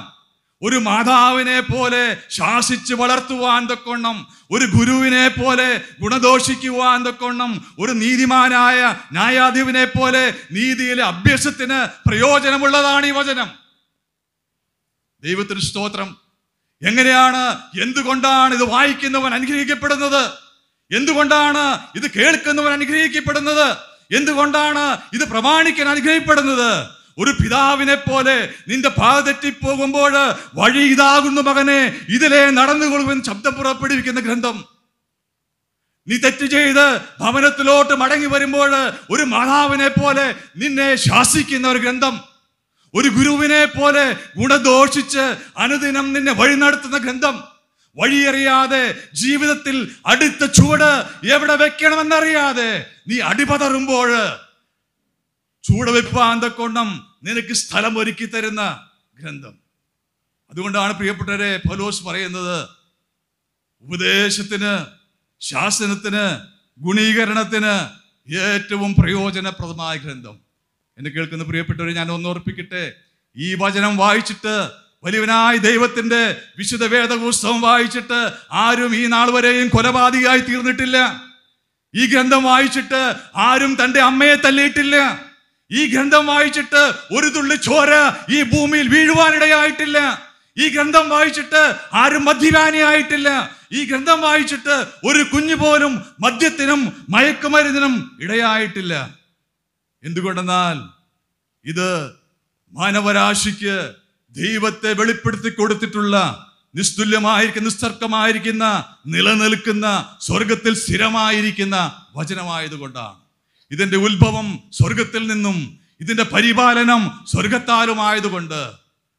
ഒരു മാതാവിനെ പോലെ ശാസിച്ച് വളർത്തുവാൻ തക്കൊണ്ണം ഒരു ഗുരുവിനെ പോലെ ഗുണദോഷിക്കുവാൻ തക്കൊണ്ണം ഒരു നീതിമാനായ ന്യായാധിപനെ പോലെ നീതിയിലെ അഭ്യസത്തിന് പ്രയോജനമുള്ളതാണ് ഈ വചനം ദൈവത്തിന് സ്തോത്രം എങ്ങനെയാണ് എന്തുകൊണ്ടാണ് ഇത് വായിക്കുന്നവൻ അനുഗ്രഹിക്കപ്പെടുന്നത് എന്തുകൊണ്ടാണ് ഇത് കേൾക്കുന്നവൻ അനുഗ്രഹിക്കപ്പെടുന്നത് എന്തുകൊണ്ടാണ് ഇത് പ്രമാണിക്കാൻ അനുഗ്രഹിക്കപ്പെടുന്നത് ഒരു പിതാവിനെ പോലെ നിന്റെ പോകുമ്പോൾ വഴി ഇതാകുന്നു മകനെ ഇതിലേ നടന്നുകൊള്ളുമെന്ന് ശബ്ദം പുറപ്പെടുവിക്കുന്ന ഗ്രന്ഥം നീ തെറ്റ് ചെയ്ത് ഭവനത്തിലോട്ട് മടങ്ങി വരുമ്പോൾ ഒരു മാതാവിനെ പോലെ നിന്നെ ശാസിക്കുന്ന ഒരു ഗ്രന്ഥം ഒരു ഗുരുവിനെ പോലെ ഗുണദോഷിച്ച് അനുദിനം നിന്നെ വഴി നടത്തുന്ന ഗ്രന്ഥം വഴിയറിയാതെ ജീവിതത്തിൽ അടുത്ത ചുവട് എവിടെ വെക്കണമെന്നറിയാതെ നീ അടിപതറുമ്പോൾ ചൂടവെപ്പാന്തക്കൊണ്ണം നിനക്ക് സ്ഥലം ഒരുക്കി തരുന്ന ഗ്രന്ഥം അതുകൊണ്ടാണ് പ്രിയപ്പെട്ടവരെ ഫലോസ് പറയുന്നത് ഉപദേശത്തിന് ശാസനത്തിന് ഗുണീകരണത്തിന് ഏറ്റവും പ്രയോജനപ്രദമായ ഗ്രന്ഥം എന്നെ കേൾക്കുന്ന പ്രിയപ്പെട്ടവരെ ഞാൻ ഒന്നോർപ്പിക്കട്ടെ ഈ വചനം വായിച്ചിട്ട് വലിയവനായ ദൈവത്തിന്റെ വിശുദ്ധ വേദപുസ്തകം വായിച്ചിട്ട് ആരും ഈ നാൾ വരെയും കൊലപാതകയായി തീർന്നിട്ടില്ല ഈ ഗ്രന്ഥം വായിച്ചിട്ട് ആരും തൻ്റെ അമ്മയെ തല്ലിയിട്ടില്ല ഈ ഗ്രന്ഥം വായിച്ചിട്ട് ഒരു തുള്ളി ചോര ഈ ഭൂമിയിൽ വീഴുവാനിടയായിട്ടില്ല ഈ ഗ്രന്ഥം വായിച്ചിട്ട് ആരും മദ്യപാനിയായിട്ടില്ല ഈ ഗ്രന്ഥം വായിച്ചിട്ട് ഒരു കുഞ്ഞു പോലും മദ്യത്തിനും മയക്കുമരുന്നിനും ഇടയായിട്ടില്ല എന്തുകൊണ്ടെന്നാൽ ഇത് മാനവരാശിക്ക് ദൈവത്തെ വെളിപ്പെടുത്തി കൊടുത്തിട്ടുള്ള നിസ്തുല്യമായിരിക്കുന്ന നിസ്തർക്കമായിരിക്കുന്ന നിലനിൽക്കുന്ന സ്വർഗത്തിൽ സ്ഥിരമായിരിക്കുന്ന വചനമായതുകൊണ്ടാണ് ഇതിൻ്റെ ഉത്ഭവം സ്വർഗത്തിൽ നിന്നും ഇതിൻ്റെ പരിപാലനം സ്വർഗത്താലുമായതുകൊണ്ട്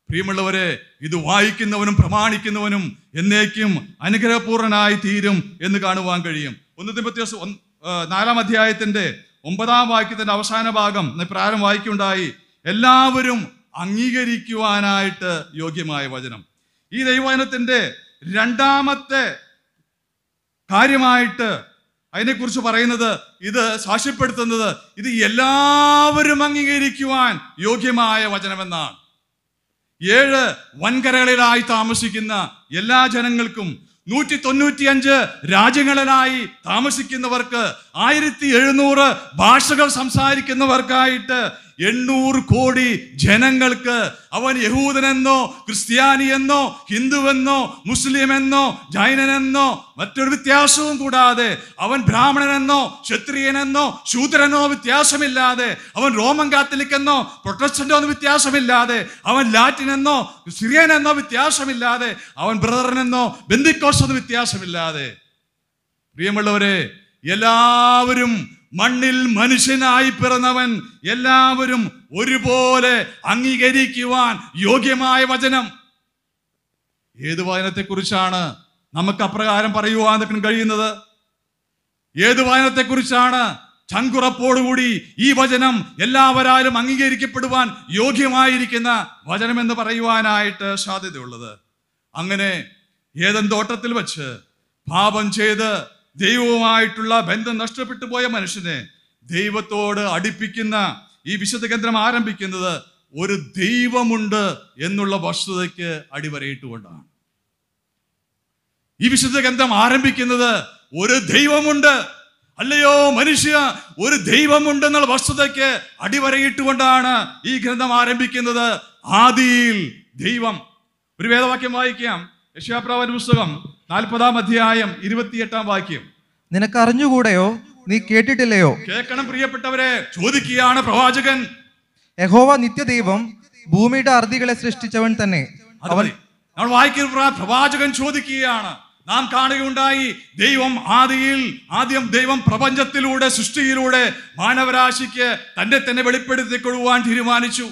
പ്രിയമുള്ളവരെ ഇത് വായിക്കുന്നവനും പ്രമാണിക്കുന്നവനും എന്നേക്കും അനുഗ്രഹപൂർണനായി തീരും എന്ന് കാണുവാൻ കഴിയും ഒന്ന് തിമ്പത്യോസ് നാലാം അധ്യായത്തിന്റെ ഒമ്പതാം വാക്യത്തിന്റെ അവസാന ഭാഗം പ്രാരം വായിക്കുണ്ടായി എല്ലാവരും അംഗീകരിക്കുവാനായിട്ട് യോഗ്യമായ വചനം ഈ ദൈവവചനത്തിന്റെ രണ്ടാമത്തെ കാര്യമായിട്ട് അതിനെക്കുറിച്ച് പറയുന്നത് ഇത് സാക്ഷ്യപ്പെടുത്തുന്നത് ഇത് എല്ലാവരും അംഗീകരിക്കുവാൻ യോഗ്യമായ വചനമെന്നാണ് ഏഴ് വൻകരകളിലായി താമസിക്കുന്ന എല്ലാ ജനങ്ങൾക്കും നൂറ്റി തൊണ്ണൂറ്റി അഞ്ച് രാജ്യങ്ങളിലായി താമസിക്കുന്നവർക്ക് ആയിരത്തി എഴുന്നൂറ് ഭാഷകൾ സംസാരിക്കുന്നവർക്കായിട്ട് എണ്ണൂറ് കോടി ജനങ്ങൾക്ക് അവൻ യഹൂദനെന്നോ ക്രിസ്ത്യാനിയെന്നോ ഹിന്ദുവെന്നോ മുസ്ലിമെന്നോ ജൈനനെന്നോ മറ്റൊരു വ്യത്യാസവും കൂടാതെ അവൻ ബ്രാഹ്മണനെന്നോ ക്ഷത്രിയനെന്നോ ശൂദ്രനോ വ്യത്യാസമില്ലാതെ അവൻ റോമൻ കാത്തലിക്കെന്നോ പ്രൊട്ടസ്റ്റൻ്റോ ഒന്നും വ്യത്യാസമില്ലാതെ അവൻ ലാറ്റിനെന്നോ സിറിയനെന്നോ വ്യത്യാസമില്ലാതെ അവൻ ബ്രദറിനെന്നോ ബന്ധിക്കോസെന്നോ വ്യത്യാസമില്ലാതെ പ്രിയമുള്ളവരെ എല്ലാവരും മണ്ണിൽ മനുഷ്യനായി പിറന്നവൻ എല്ലാവരും ഒരുപോലെ അംഗീകരിക്കുവാൻ യോഗ്യമായ വചനം ഏത് വചനത്തെക്കുറിച്ചാണ് നമുക്ക് അപ്രകാരം പറയുവാൻ കഴിയുന്നത് ഏത് വചനത്തെക്കുറിച്ചാണ് ചങ്കുറപ്പോടുകൂടി ഈ വചനം എല്ലാവരാലും അംഗീകരിക്കപ്പെടുവാൻ യോഗ്യമായിരിക്കുന്ന വചനം എന്ന് പറയുവാനായിട്ട് സാധ്യതയുള്ളത് അങ്ങനെ ഏതെന്തോട്ടത്തിൽ വച്ച് പാപം ചെയ്ത് ദൈവവുമായിട്ടുള്ള ബന്ധം നഷ്ടപ്പെട്ടു പോയ മനുഷ്യനെ ദൈവത്തോട് അടുപ്പിക്കുന്ന ഈ വിശുദ്ധ കേന്ദ്രം ആരംഭിക്കുന്നത് ഒരു ദൈവമുണ്ട് എന്നുള്ള വസ്തുതയ്ക്ക് അടിവരയിട്ടുകൊണ്ടാണ് ഈ വിശുദ്ധ ഗ്രന്ഥം ആരംഭിക്കുന്നത് ഒരു ദൈവമുണ്ട് അല്ലയോ മനുഷ്യ ഒരു ദൈവമുണ്ട് എന്നുള്ള വസ്തുതയ്ക്ക് അടിവരയിട്ടുകൊണ്ടാണ് ഈ ഗ്രന്ഥം ആരംഭിക്കുന്നത് ആദിയിൽ ദൈവം ഒരു വേദവാക്യം വായിക്കാം യശ്യാപ്രാവൻ പുസ്തകം നാൽപ്പതാം അധ്യായം ഇരുപത്തിയെട്ടാം വാക്യം നിനക്ക് അറിഞ്ഞുകൂടെയോ നീ കേട്ടിട്ടില്ലയോ കേൾക്കണം പ്രിയപ്പെട്ടവരെ ചോദിക്കുകയാണ് പ്രവാചകൻ യഹോവ നിത്യദൈവം ഭൂമിയുടെ അർദ്ധികളെ സൃഷ്ടിച്ചവൻ തന്നെ അവൻ നമ്മൾ വായിക്കുന്ന പ്രവാചകൻ ചോദിക്കുകയാണ് നാം കാണുകയുണ്ടായി ദൈവം ആദിയിൽ ആദ്യം ദൈവം പ്രപഞ്ചത്തിലൂടെ സൃഷ്ടിയിലൂടെ മാനവരാശിക്ക് തന്നെ തന്നെ വെളിപ്പെടുത്തിക്കൊള്ളുവാൻ തീരുമാനിച്ചു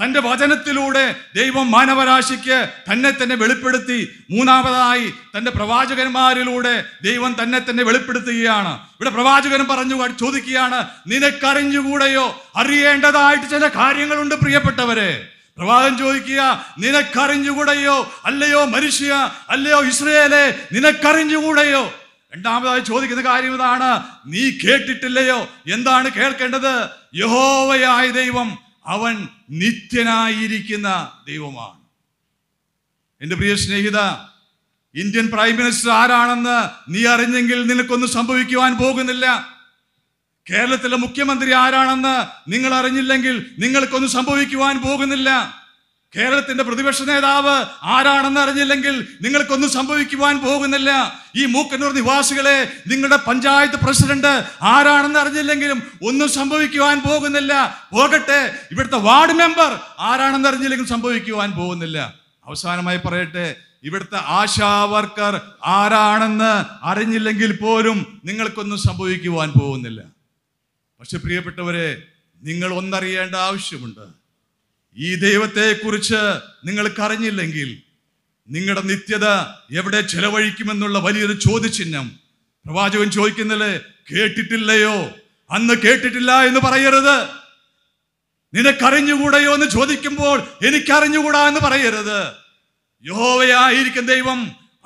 തൻ്റെ വചനത്തിലൂടെ ദൈവം മാനവരാശിക്ക് തന്നെ തന്നെ വെളിപ്പെടുത്തി മൂന്നാമതായി തൻ്റെ പ്രവാചകന്മാരിലൂടെ ദൈവം തന്നെ തന്നെ വെളിപ്പെടുത്തുകയാണ് ഇവിടെ പ്രവാചകൻ പറഞ്ഞു ചോദിക്കുകയാണ് നിനക്കറിഞ്ഞുകൂടെയോ അറിയേണ്ടതായിട്ട് ചില കാര്യങ്ങളുണ്ട് പ്രിയപ്പെട്ടവരെ പ്രവാചകൻ ചോദിക്കുക നിനക്കറിഞ്ഞുകൂടെയോ അല്ലയോ മനുഷ്യ അല്ലയോ ഇസ്രയേലെ നിനക്കറിഞ്ഞുകൂടെയോ രണ്ടാമതായി ചോദിക്കുന്ന കാര്യം ഇതാണ് നീ കേട്ടിട്ടില്ലയോ എന്താണ് കേൾക്കേണ്ടത് യഹോവയായ ദൈവം അവൻ നിത്യനായിരിക്കുന്ന ദൈവമാണ് എൻ്റെ പ്രിയ സ്നേഹിത ഇന്ത്യൻ പ്രൈം മിനിസ്റ്റർ ആരാണെന്ന് നീ അറിഞ്ഞെങ്കിൽ നിനക്കൊന്നും സംഭവിക്കുവാൻ പോകുന്നില്ല കേരളത്തിലെ മുഖ്യമന്ത്രി ആരാണെന്ന് നിങ്ങൾ അറിഞ്ഞില്ലെങ്കിൽ നിങ്ങൾക്കൊന്നും സംഭവിക്കുവാൻ പോകുന്നില്ല കേരളത്തിന്റെ പ്രതിപക്ഷ നേതാവ് ആരാണെന്ന് അറിഞ്ഞില്ലെങ്കിൽ നിങ്ങൾക്കൊന്നും സംഭവിക്കുവാൻ പോകുന്നില്ല ഈ മൂക്കന്നൂർ നിവാസികളെ നിങ്ങളുടെ പഞ്ചായത്ത് പ്രസിഡന്റ് ആരാണെന്ന് അറിഞ്ഞില്ലെങ്കിലും ഒന്നും സംഭവിക്കുവാൻ പോകുന്നില്ല പോകട്ടെ ഇവിടുത്തെ വാർഡ് മെമ്പർ ആരാണെന്ന് അറിഞ്ഞില്ലെങ്കിലും സംഭവിക്കുവാൻ പോകുന്നില്ല അവസാനമായി പറയട്ടെ ഇവിടുത്തെ ആശാ വർക്കർ ആരാണെന്ന് അറിഞ്ഞില്ലെങ്കിൽ പോലും നിങ്ങൾക്കൊന്നും സംഭവിക്കുവാൻ പോകുന്നില്ല പക്ഷെ പ്രിയപ്പെട്ടവരെ നിങ്ങൾ ഒന്നറിയേണ്ട ആവശ്യമുണ്ട് ഈ ദൈവത്തെക്കുറിച്ച് നിങ്ങൾക്ക് അറിഞ്ഞില്ലെങ്കിൽ നിങ്ങളുടെ നിത്യത എവിടെ ചെലവഴിക്കുമെന്നുള്ള വലിയൊരു ചോദ്യചിഹ്നം പ്രവാചകൻ ചോദിക്കുന്നല്ലേ കേട്ടിട്ടില്ലയോ അന്ന് കേട്ടിട്ടില്ല എന്ന് പറയരുത് നിനക്കറിഞ്ഞുകൂടയോ എന്ന് ചോദിക്കുമ്പോൾ എനിക്കറിഞ്ഞുകൂടാ എന്ന് പറയരുത് യഹോവയായിരിക്കും ദൈവം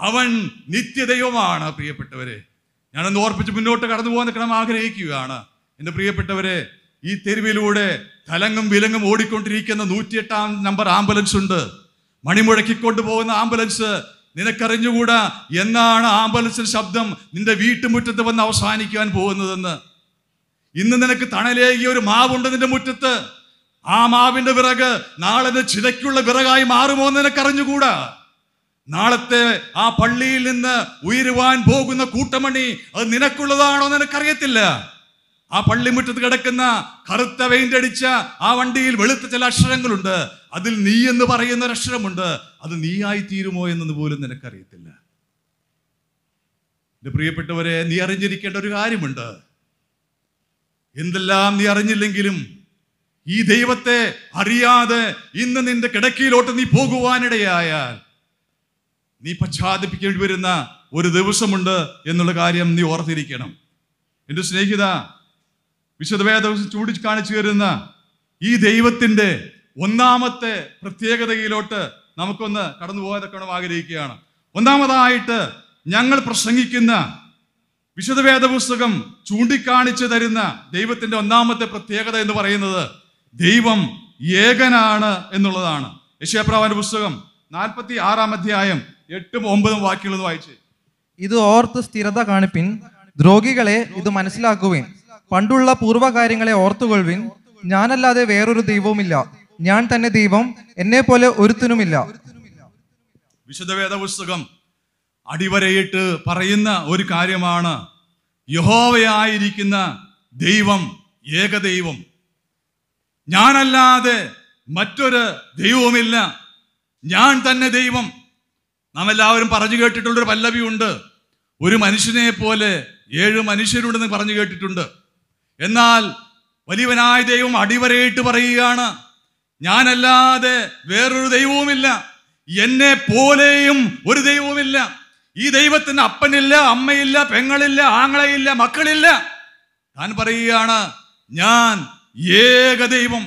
അവൻ നിത്യദൈവമാണ് പ്രിയപ്പെട്ടവരെ ഞാനൊന്ന് ഓർപ്പിച്ച് മുന്നോട്ട് കടന്നു പോകാൻ നിൽക്കണം ആഗ്രഹിക്കുകയാണ് എൻ്റെ പ്രിയപ്പെട്ടവരെ ഈ തെരുവിലൂടെ കലങ്ങും വിലങ്ങും ഓടിക്കൊണ്ടിരിക്കുന്ന നൂറ്റിയെട്ടാം നമ്പർ ആംബുലൻസ് ഉണ്ട് മണിമുഴക്കിക്കൊണ്ട് പോകുന്ന ആംബുലൻസ് നിനക്കറിഞ്ഞുകൂടാ എന്നാണ് ആംബുലൻസിന്റെ ശബ്ദം നിന്റെ വീട്ടുമുറ്റത്ത് വന്ന് അവസാനിക്കാൻ പോകുന്നതെന്ന് ഇന്ന് നിനക്ക് തണലേകിയ ഒരു മാവുണ്ട് നിന്റെ മുറ്റത്ത് ആ മാവിന്റെ വിറക് നാളെ ചിതയ്ക്കുള്ള വിറകായി മാറുമോ എന്ന് നിനക്കറിഞ്ഞുകൂടാ നാളത്തെ ആ പള്ളിയിൽ നിന്ന് ഉയരുവാൻ പോകുന്ന കൂട്ടമണി അത് നിനക്കുള്ളതാണോ നിനക്കറിയത്തില്ല ആ പള്ളിമുറ്റത്ത് കിടക്കുന്ന കറുത്ത വെയിൻ്റടിച്ച അടിച്ച ആ വണ്ടിയിൽ വെളുത്ത ചില അക്ഷരങ്ങളുണ്ട് അതിൽ നീ എന്ന് പറയുന്ന ഒരു അക്ഷരമുണ്ട് അത് നീയായി തീരുമോ എന്നത് പോലും നിനക്കറിയത്തില്ല എൻ്റെ പ്രിയപ്പെട്ടവരെ നീ അറിഞ്ഞിരിക്കേണ്ട ഒരു കാര്യമുണ്ട് എന്തെല്ലാം നീ അറിഞ്ഞില്ലെങ്കിലും ഈ ദൈവത്തെ അറിയാതെ ഇന്ന് നിന്റെ കിടക്കിയിലോട്ട് നീ പോകുവാനിടയായാൽ നീ പശ്ചാത്തപിക്കേണ്ടി വരുന്ന ഒരു ദിവസമുണ്ട് എന്നുള്ള കാര്യം നീ ഓർത്തിരിക്കണം എൻ്റെ സ്നേഹിത വിശുദ്ധവേദ ചൂടി കാണിച്ചു തരുന്ന ഈ ദൈവത്തിൻ്റെ ഒന്നാമത്തെ പ്രത്യേകതയിലോട്ട് നമുക്കൊന്ന് കടന്നു പോകാതൊക്കെ ആഗ്രഹിക്കുകയാണ് ഒന്നാമതായിട്ട് ഞങ്ങൾ പ്രസംഗിക്കുന്ന വിശുദ്ധവേദ പുസ്തകം ചൂണ്ടിക്കാണിച്ചു തരുന്ന ദൈവത്തിൻ്റെ ഒന്നാമത്തെ പ്രത്യേകത എന്ന് പറയുന്നത് ദൈവം ഏകനാണ് എന്നുള്ളതാണ് യശയപ്രാവാന്റെ പുസ്തകം നാൽപ്പത്തി ആറാം അധ്യായം എട്ടും ഒമ്പതും വാക്കിയുള്ളത് വായിച്ചു ഇത് ഓർത്ത് സ്ഥിരത കാണിപ്പിൻ ദ്രോഗികളെ ഇത് മനസ്സിലാക്കുവേൻ പണ്ടുള്ള പൂർവ്വകാര്യങ്ങളെ ഓർത്തുകൊള്ളുവിൻ ഞാനല്ലാതെ വേറൊരു ദൈവവുമില്ല ഞാൻ തന്നെ ദൈവം എന്നെ പോലെ ഒരുത്തിനുമില്ല വിശുദ്ധവേദ പുസ്തകം അടിവരയിട്ട് പറയുന്ന ഒരു കാര്യമാണ് യഹോവയായിരിക്കുന്ന ദൈവം ഏകദൈവം ഞാനല്ലാതെ മറ്റൊരു ദൈവവുമില്ല ഞാൻ തന്നെ ദൈവം നാം എല്ലാവരും പറഞ്ഞു കേട്ടിട്ടുള്ളൊരു പല്ലവിയുണ്ട് ഒരു മനുഷ്യനെ പോലെ ഏഴ് മനുഷ്യരുണ്ടെന്ന് പറഞ്ഞു കേട്ടിട്ടുണ്ട് എന്നാൽ വലിയവനായ ദൈവം അടിവരയിട്ട് പറയുകയാണ് ഞാനല്ലാതെ വേറൊരു ദൈവവുമില്ല എന്നെ പോലെയും ഒരു ദൈവവുമില്ല ഈ ദൈവത്തിന് അപ്പനില്ല അമ്മയില്ല പെങ്ങളില്ല ആങ്ങളയില്ല മക്കളില്ല താൻ പറയുകയാണ് ഞാൻ ഏക ദൈവം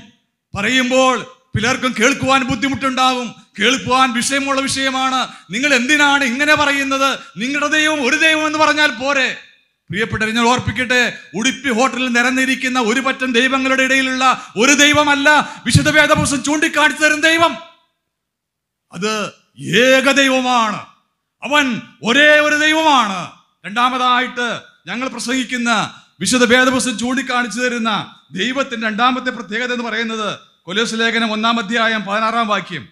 പറയുമ്പോൾ പലർക്കും കേൾക്കുവാൻ ബുദ്ധിമുട്ടുണ്ടാകും കേൾക്കുവാൻ വിഷയമുള്ള വിഷയമാണ് നിങ്ങൾ എന്തിനാണ് ഇങ്ങനെ പറയുന്നത് നിങ്ങളുടെ ദൈവം ഒരു ദൈവം എന്ന് പറഞ്ഞാൽ പോരെ പ്രിയപ്പെട്ടവർ ഞാൻ ഓർപ്പിക്കട്ടെ ഉടുപ്പി ഹോട്ടലിൽ നിരന്നിരിക്കുന്ന ഒരു പറ്റം ദൈവങ്ങളുടെ ഇടയിലുള്ള ഒരു ദൈവമല്ല വിശുദ്ധ വേദപുസ്തകം ചൂണ്ടിക്കാണിച്ചു തരും ദൈവം അത് ഏക ദൈവമാണ് അവൻ ഒരേ ഒരു ദൈവമാണ് രണ്ടാമതായിട്ട് ഞങ്ങൾ പ്രസംഗിക്കുന്ന വിശുദ്ധ വേദപുസ്തകം ചൂണ്ടിക്കാണിച്ചു തരുന്ന ദൈവത്തിന്റെ രണ്ടാമത്തെ പ്രത്യേകത എന്ന് പറയുന്നത് കൊലോസ് ലേഖനം ഒന്നാം അധ്യായം പതിനാറാം വാക്യം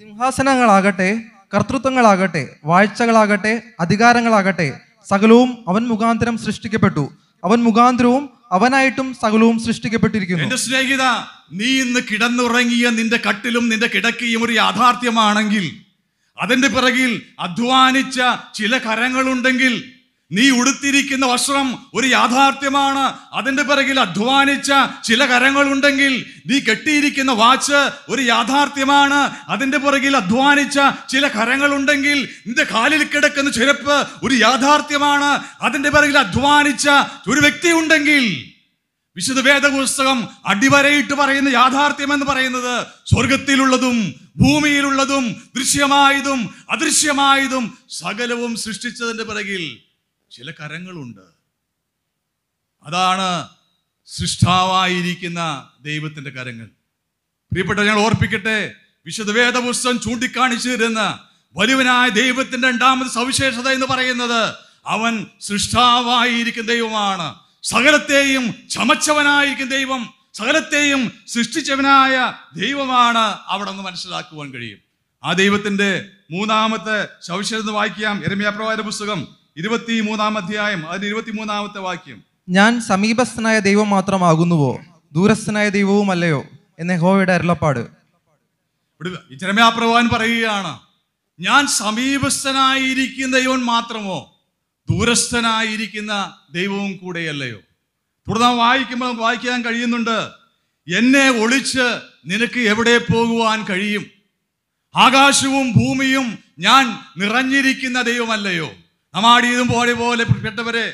സിംഹാസനങ്ങളാകട്ടെ കർത്തൃത്വങ്ങളാകട്ടെ വാഴ്ചകളാകട്ടെ അധികാരങ്ങളാകട്ടെ സകലവും അവൻ മുഖാന്തരം സൃഷ്ടിക്കപ്പെട്ടു അവൻ മുഖാന്തരവും അവനായിട്ടും സകലവും സൃഷ്ടിക്കപ്പെട്ടിരിക്കുന്നു എന്റെ സ്നേഹിത നീ ഇന്ന് കിടന്നുറങ്ങിയ നിന്റെ കട്ടിലും നിന്റെ കിടക്കയും ഒരു യാഥാർത്ഥ്യമാണെങ്കിൽ അതിന്റെ പിറകിൽ അധ്വാനിച്ച ചില കരങ്ങളുണ്ടെങ്കിൽ നീ ഉടുത്തിരിക്കുന്ന വസ്ത്രം ഒരു യാഥാർത്ഥ്യമാണ് അതിൻ്റെ പിറകിൽ അധ്വാനിച്ച ചില കരങ്ങളുണ്ടെങ്കിൽ നീ കെട്ടിയിരിക്കുന്ന വാച്ച് ഒരു യാഥാർത്ഥ്യമാണ് അതിൻ്റെ പിറകിൽ അധ്വാനിച്ച ചില കരങ്ങളുണ്ടെങ്കിൽ നിന്റെ കാലിൽ കിടക്കുന്ന ചെരുപ്പ് ഒരു യാഥാർത്ഥ്യമാണ് അതിൻ്റെ പിറകിൽ അധ്വാനിച്ച ഒരു വ്യക്തി ഉണ്ടെങ്കിൽ വിശുദ്ധ വേദപുസ്തകം അടിവരയിട്ട് പറയുന്ന യാഥാർത്ഥ്യം എന്ന് പറയുന്നത് സ്വർഗത്തിലുള്ളതും ഭൂമിയിലുള്ളതും ദൃശ്യമായതും അദൃശ്യമായതും സകലവും സൃഷ്ടിച്ചതിൻ്റെ പിറകിൽ ചില കരങ്ങളുണ്ട് അതാണ് സൃഷ്ടാവായിരിക്കുന്ന ദൈവത്തിന്റെ കരങ്ങൾ പ്രിയപ്പെട്ട ഞങ്ങൾ ഓർപ്പിക്കട്ടെ വിശുദ്ധ വേദപുസ്തകം തരുന്ന വലുവനായ ദൈവത്തിന്റെ രണ്ടാമത് സവിശേഷത എന്ന് പറയുന്നത് അവൻ സൃഷ്ടാവായിരിക്കുന്ന ദൈവമാണ് സകലത്തെയും ചമച്ചവനായിരിക്കും ദൈവം സകലത്തെയും സൃഷ്ടിച്ചവനായ ദൈവമാണ് അവിടെ നിന്ന് മനസ്സിലാക്കുവാൻ കഴിയും ആ ദൈവത്തിന്റെ മൂന്നാമത്തെ സവിശേഷത വായിക്കാം എരമിയ പ്രവാര പുസ്തകം ഇരുപത്തി മൂന്നാം അധ്യായം അതിന് ഇരുപത്തി മൂന്നാമത്തെ വാക്യം ഞാൻ സമീപസ്ഥനായ ദൈവം മാത്രമാകുന്നുവോ ദൂരസ്ഥനായ ദൈവവും അല്ലയോ എന്ന ഹോയുടെ അരുളപ്പാട് ഇച്ചരമയാപ്രവാൻ പറയുകയാണ് ഞാൻ സമീപസ്ഥനായിരിക്കുന്ന ദൈവൻ മാത്രമോ ദൂരസ്ഥനായിരിക്കുന്ന ദൈവവും കൂടെയല്ലയോ തുടർന്ന് വായിക്കുമ്പോൾ വായിക്കാൻ കഴിയുന്നുണ്ട് എന്നെ ഒളിച്ച് നിനക്ക് എവിടെ പോകുവാൻ കഴിയും ആകാശവും ഭൂമിയും ഞാൻ നിറഞ്ഞിരിക്കുന്ന ദൈവമല്ലയോ അമാടിയതും പോലെ പോലെ പെട്ടവരെ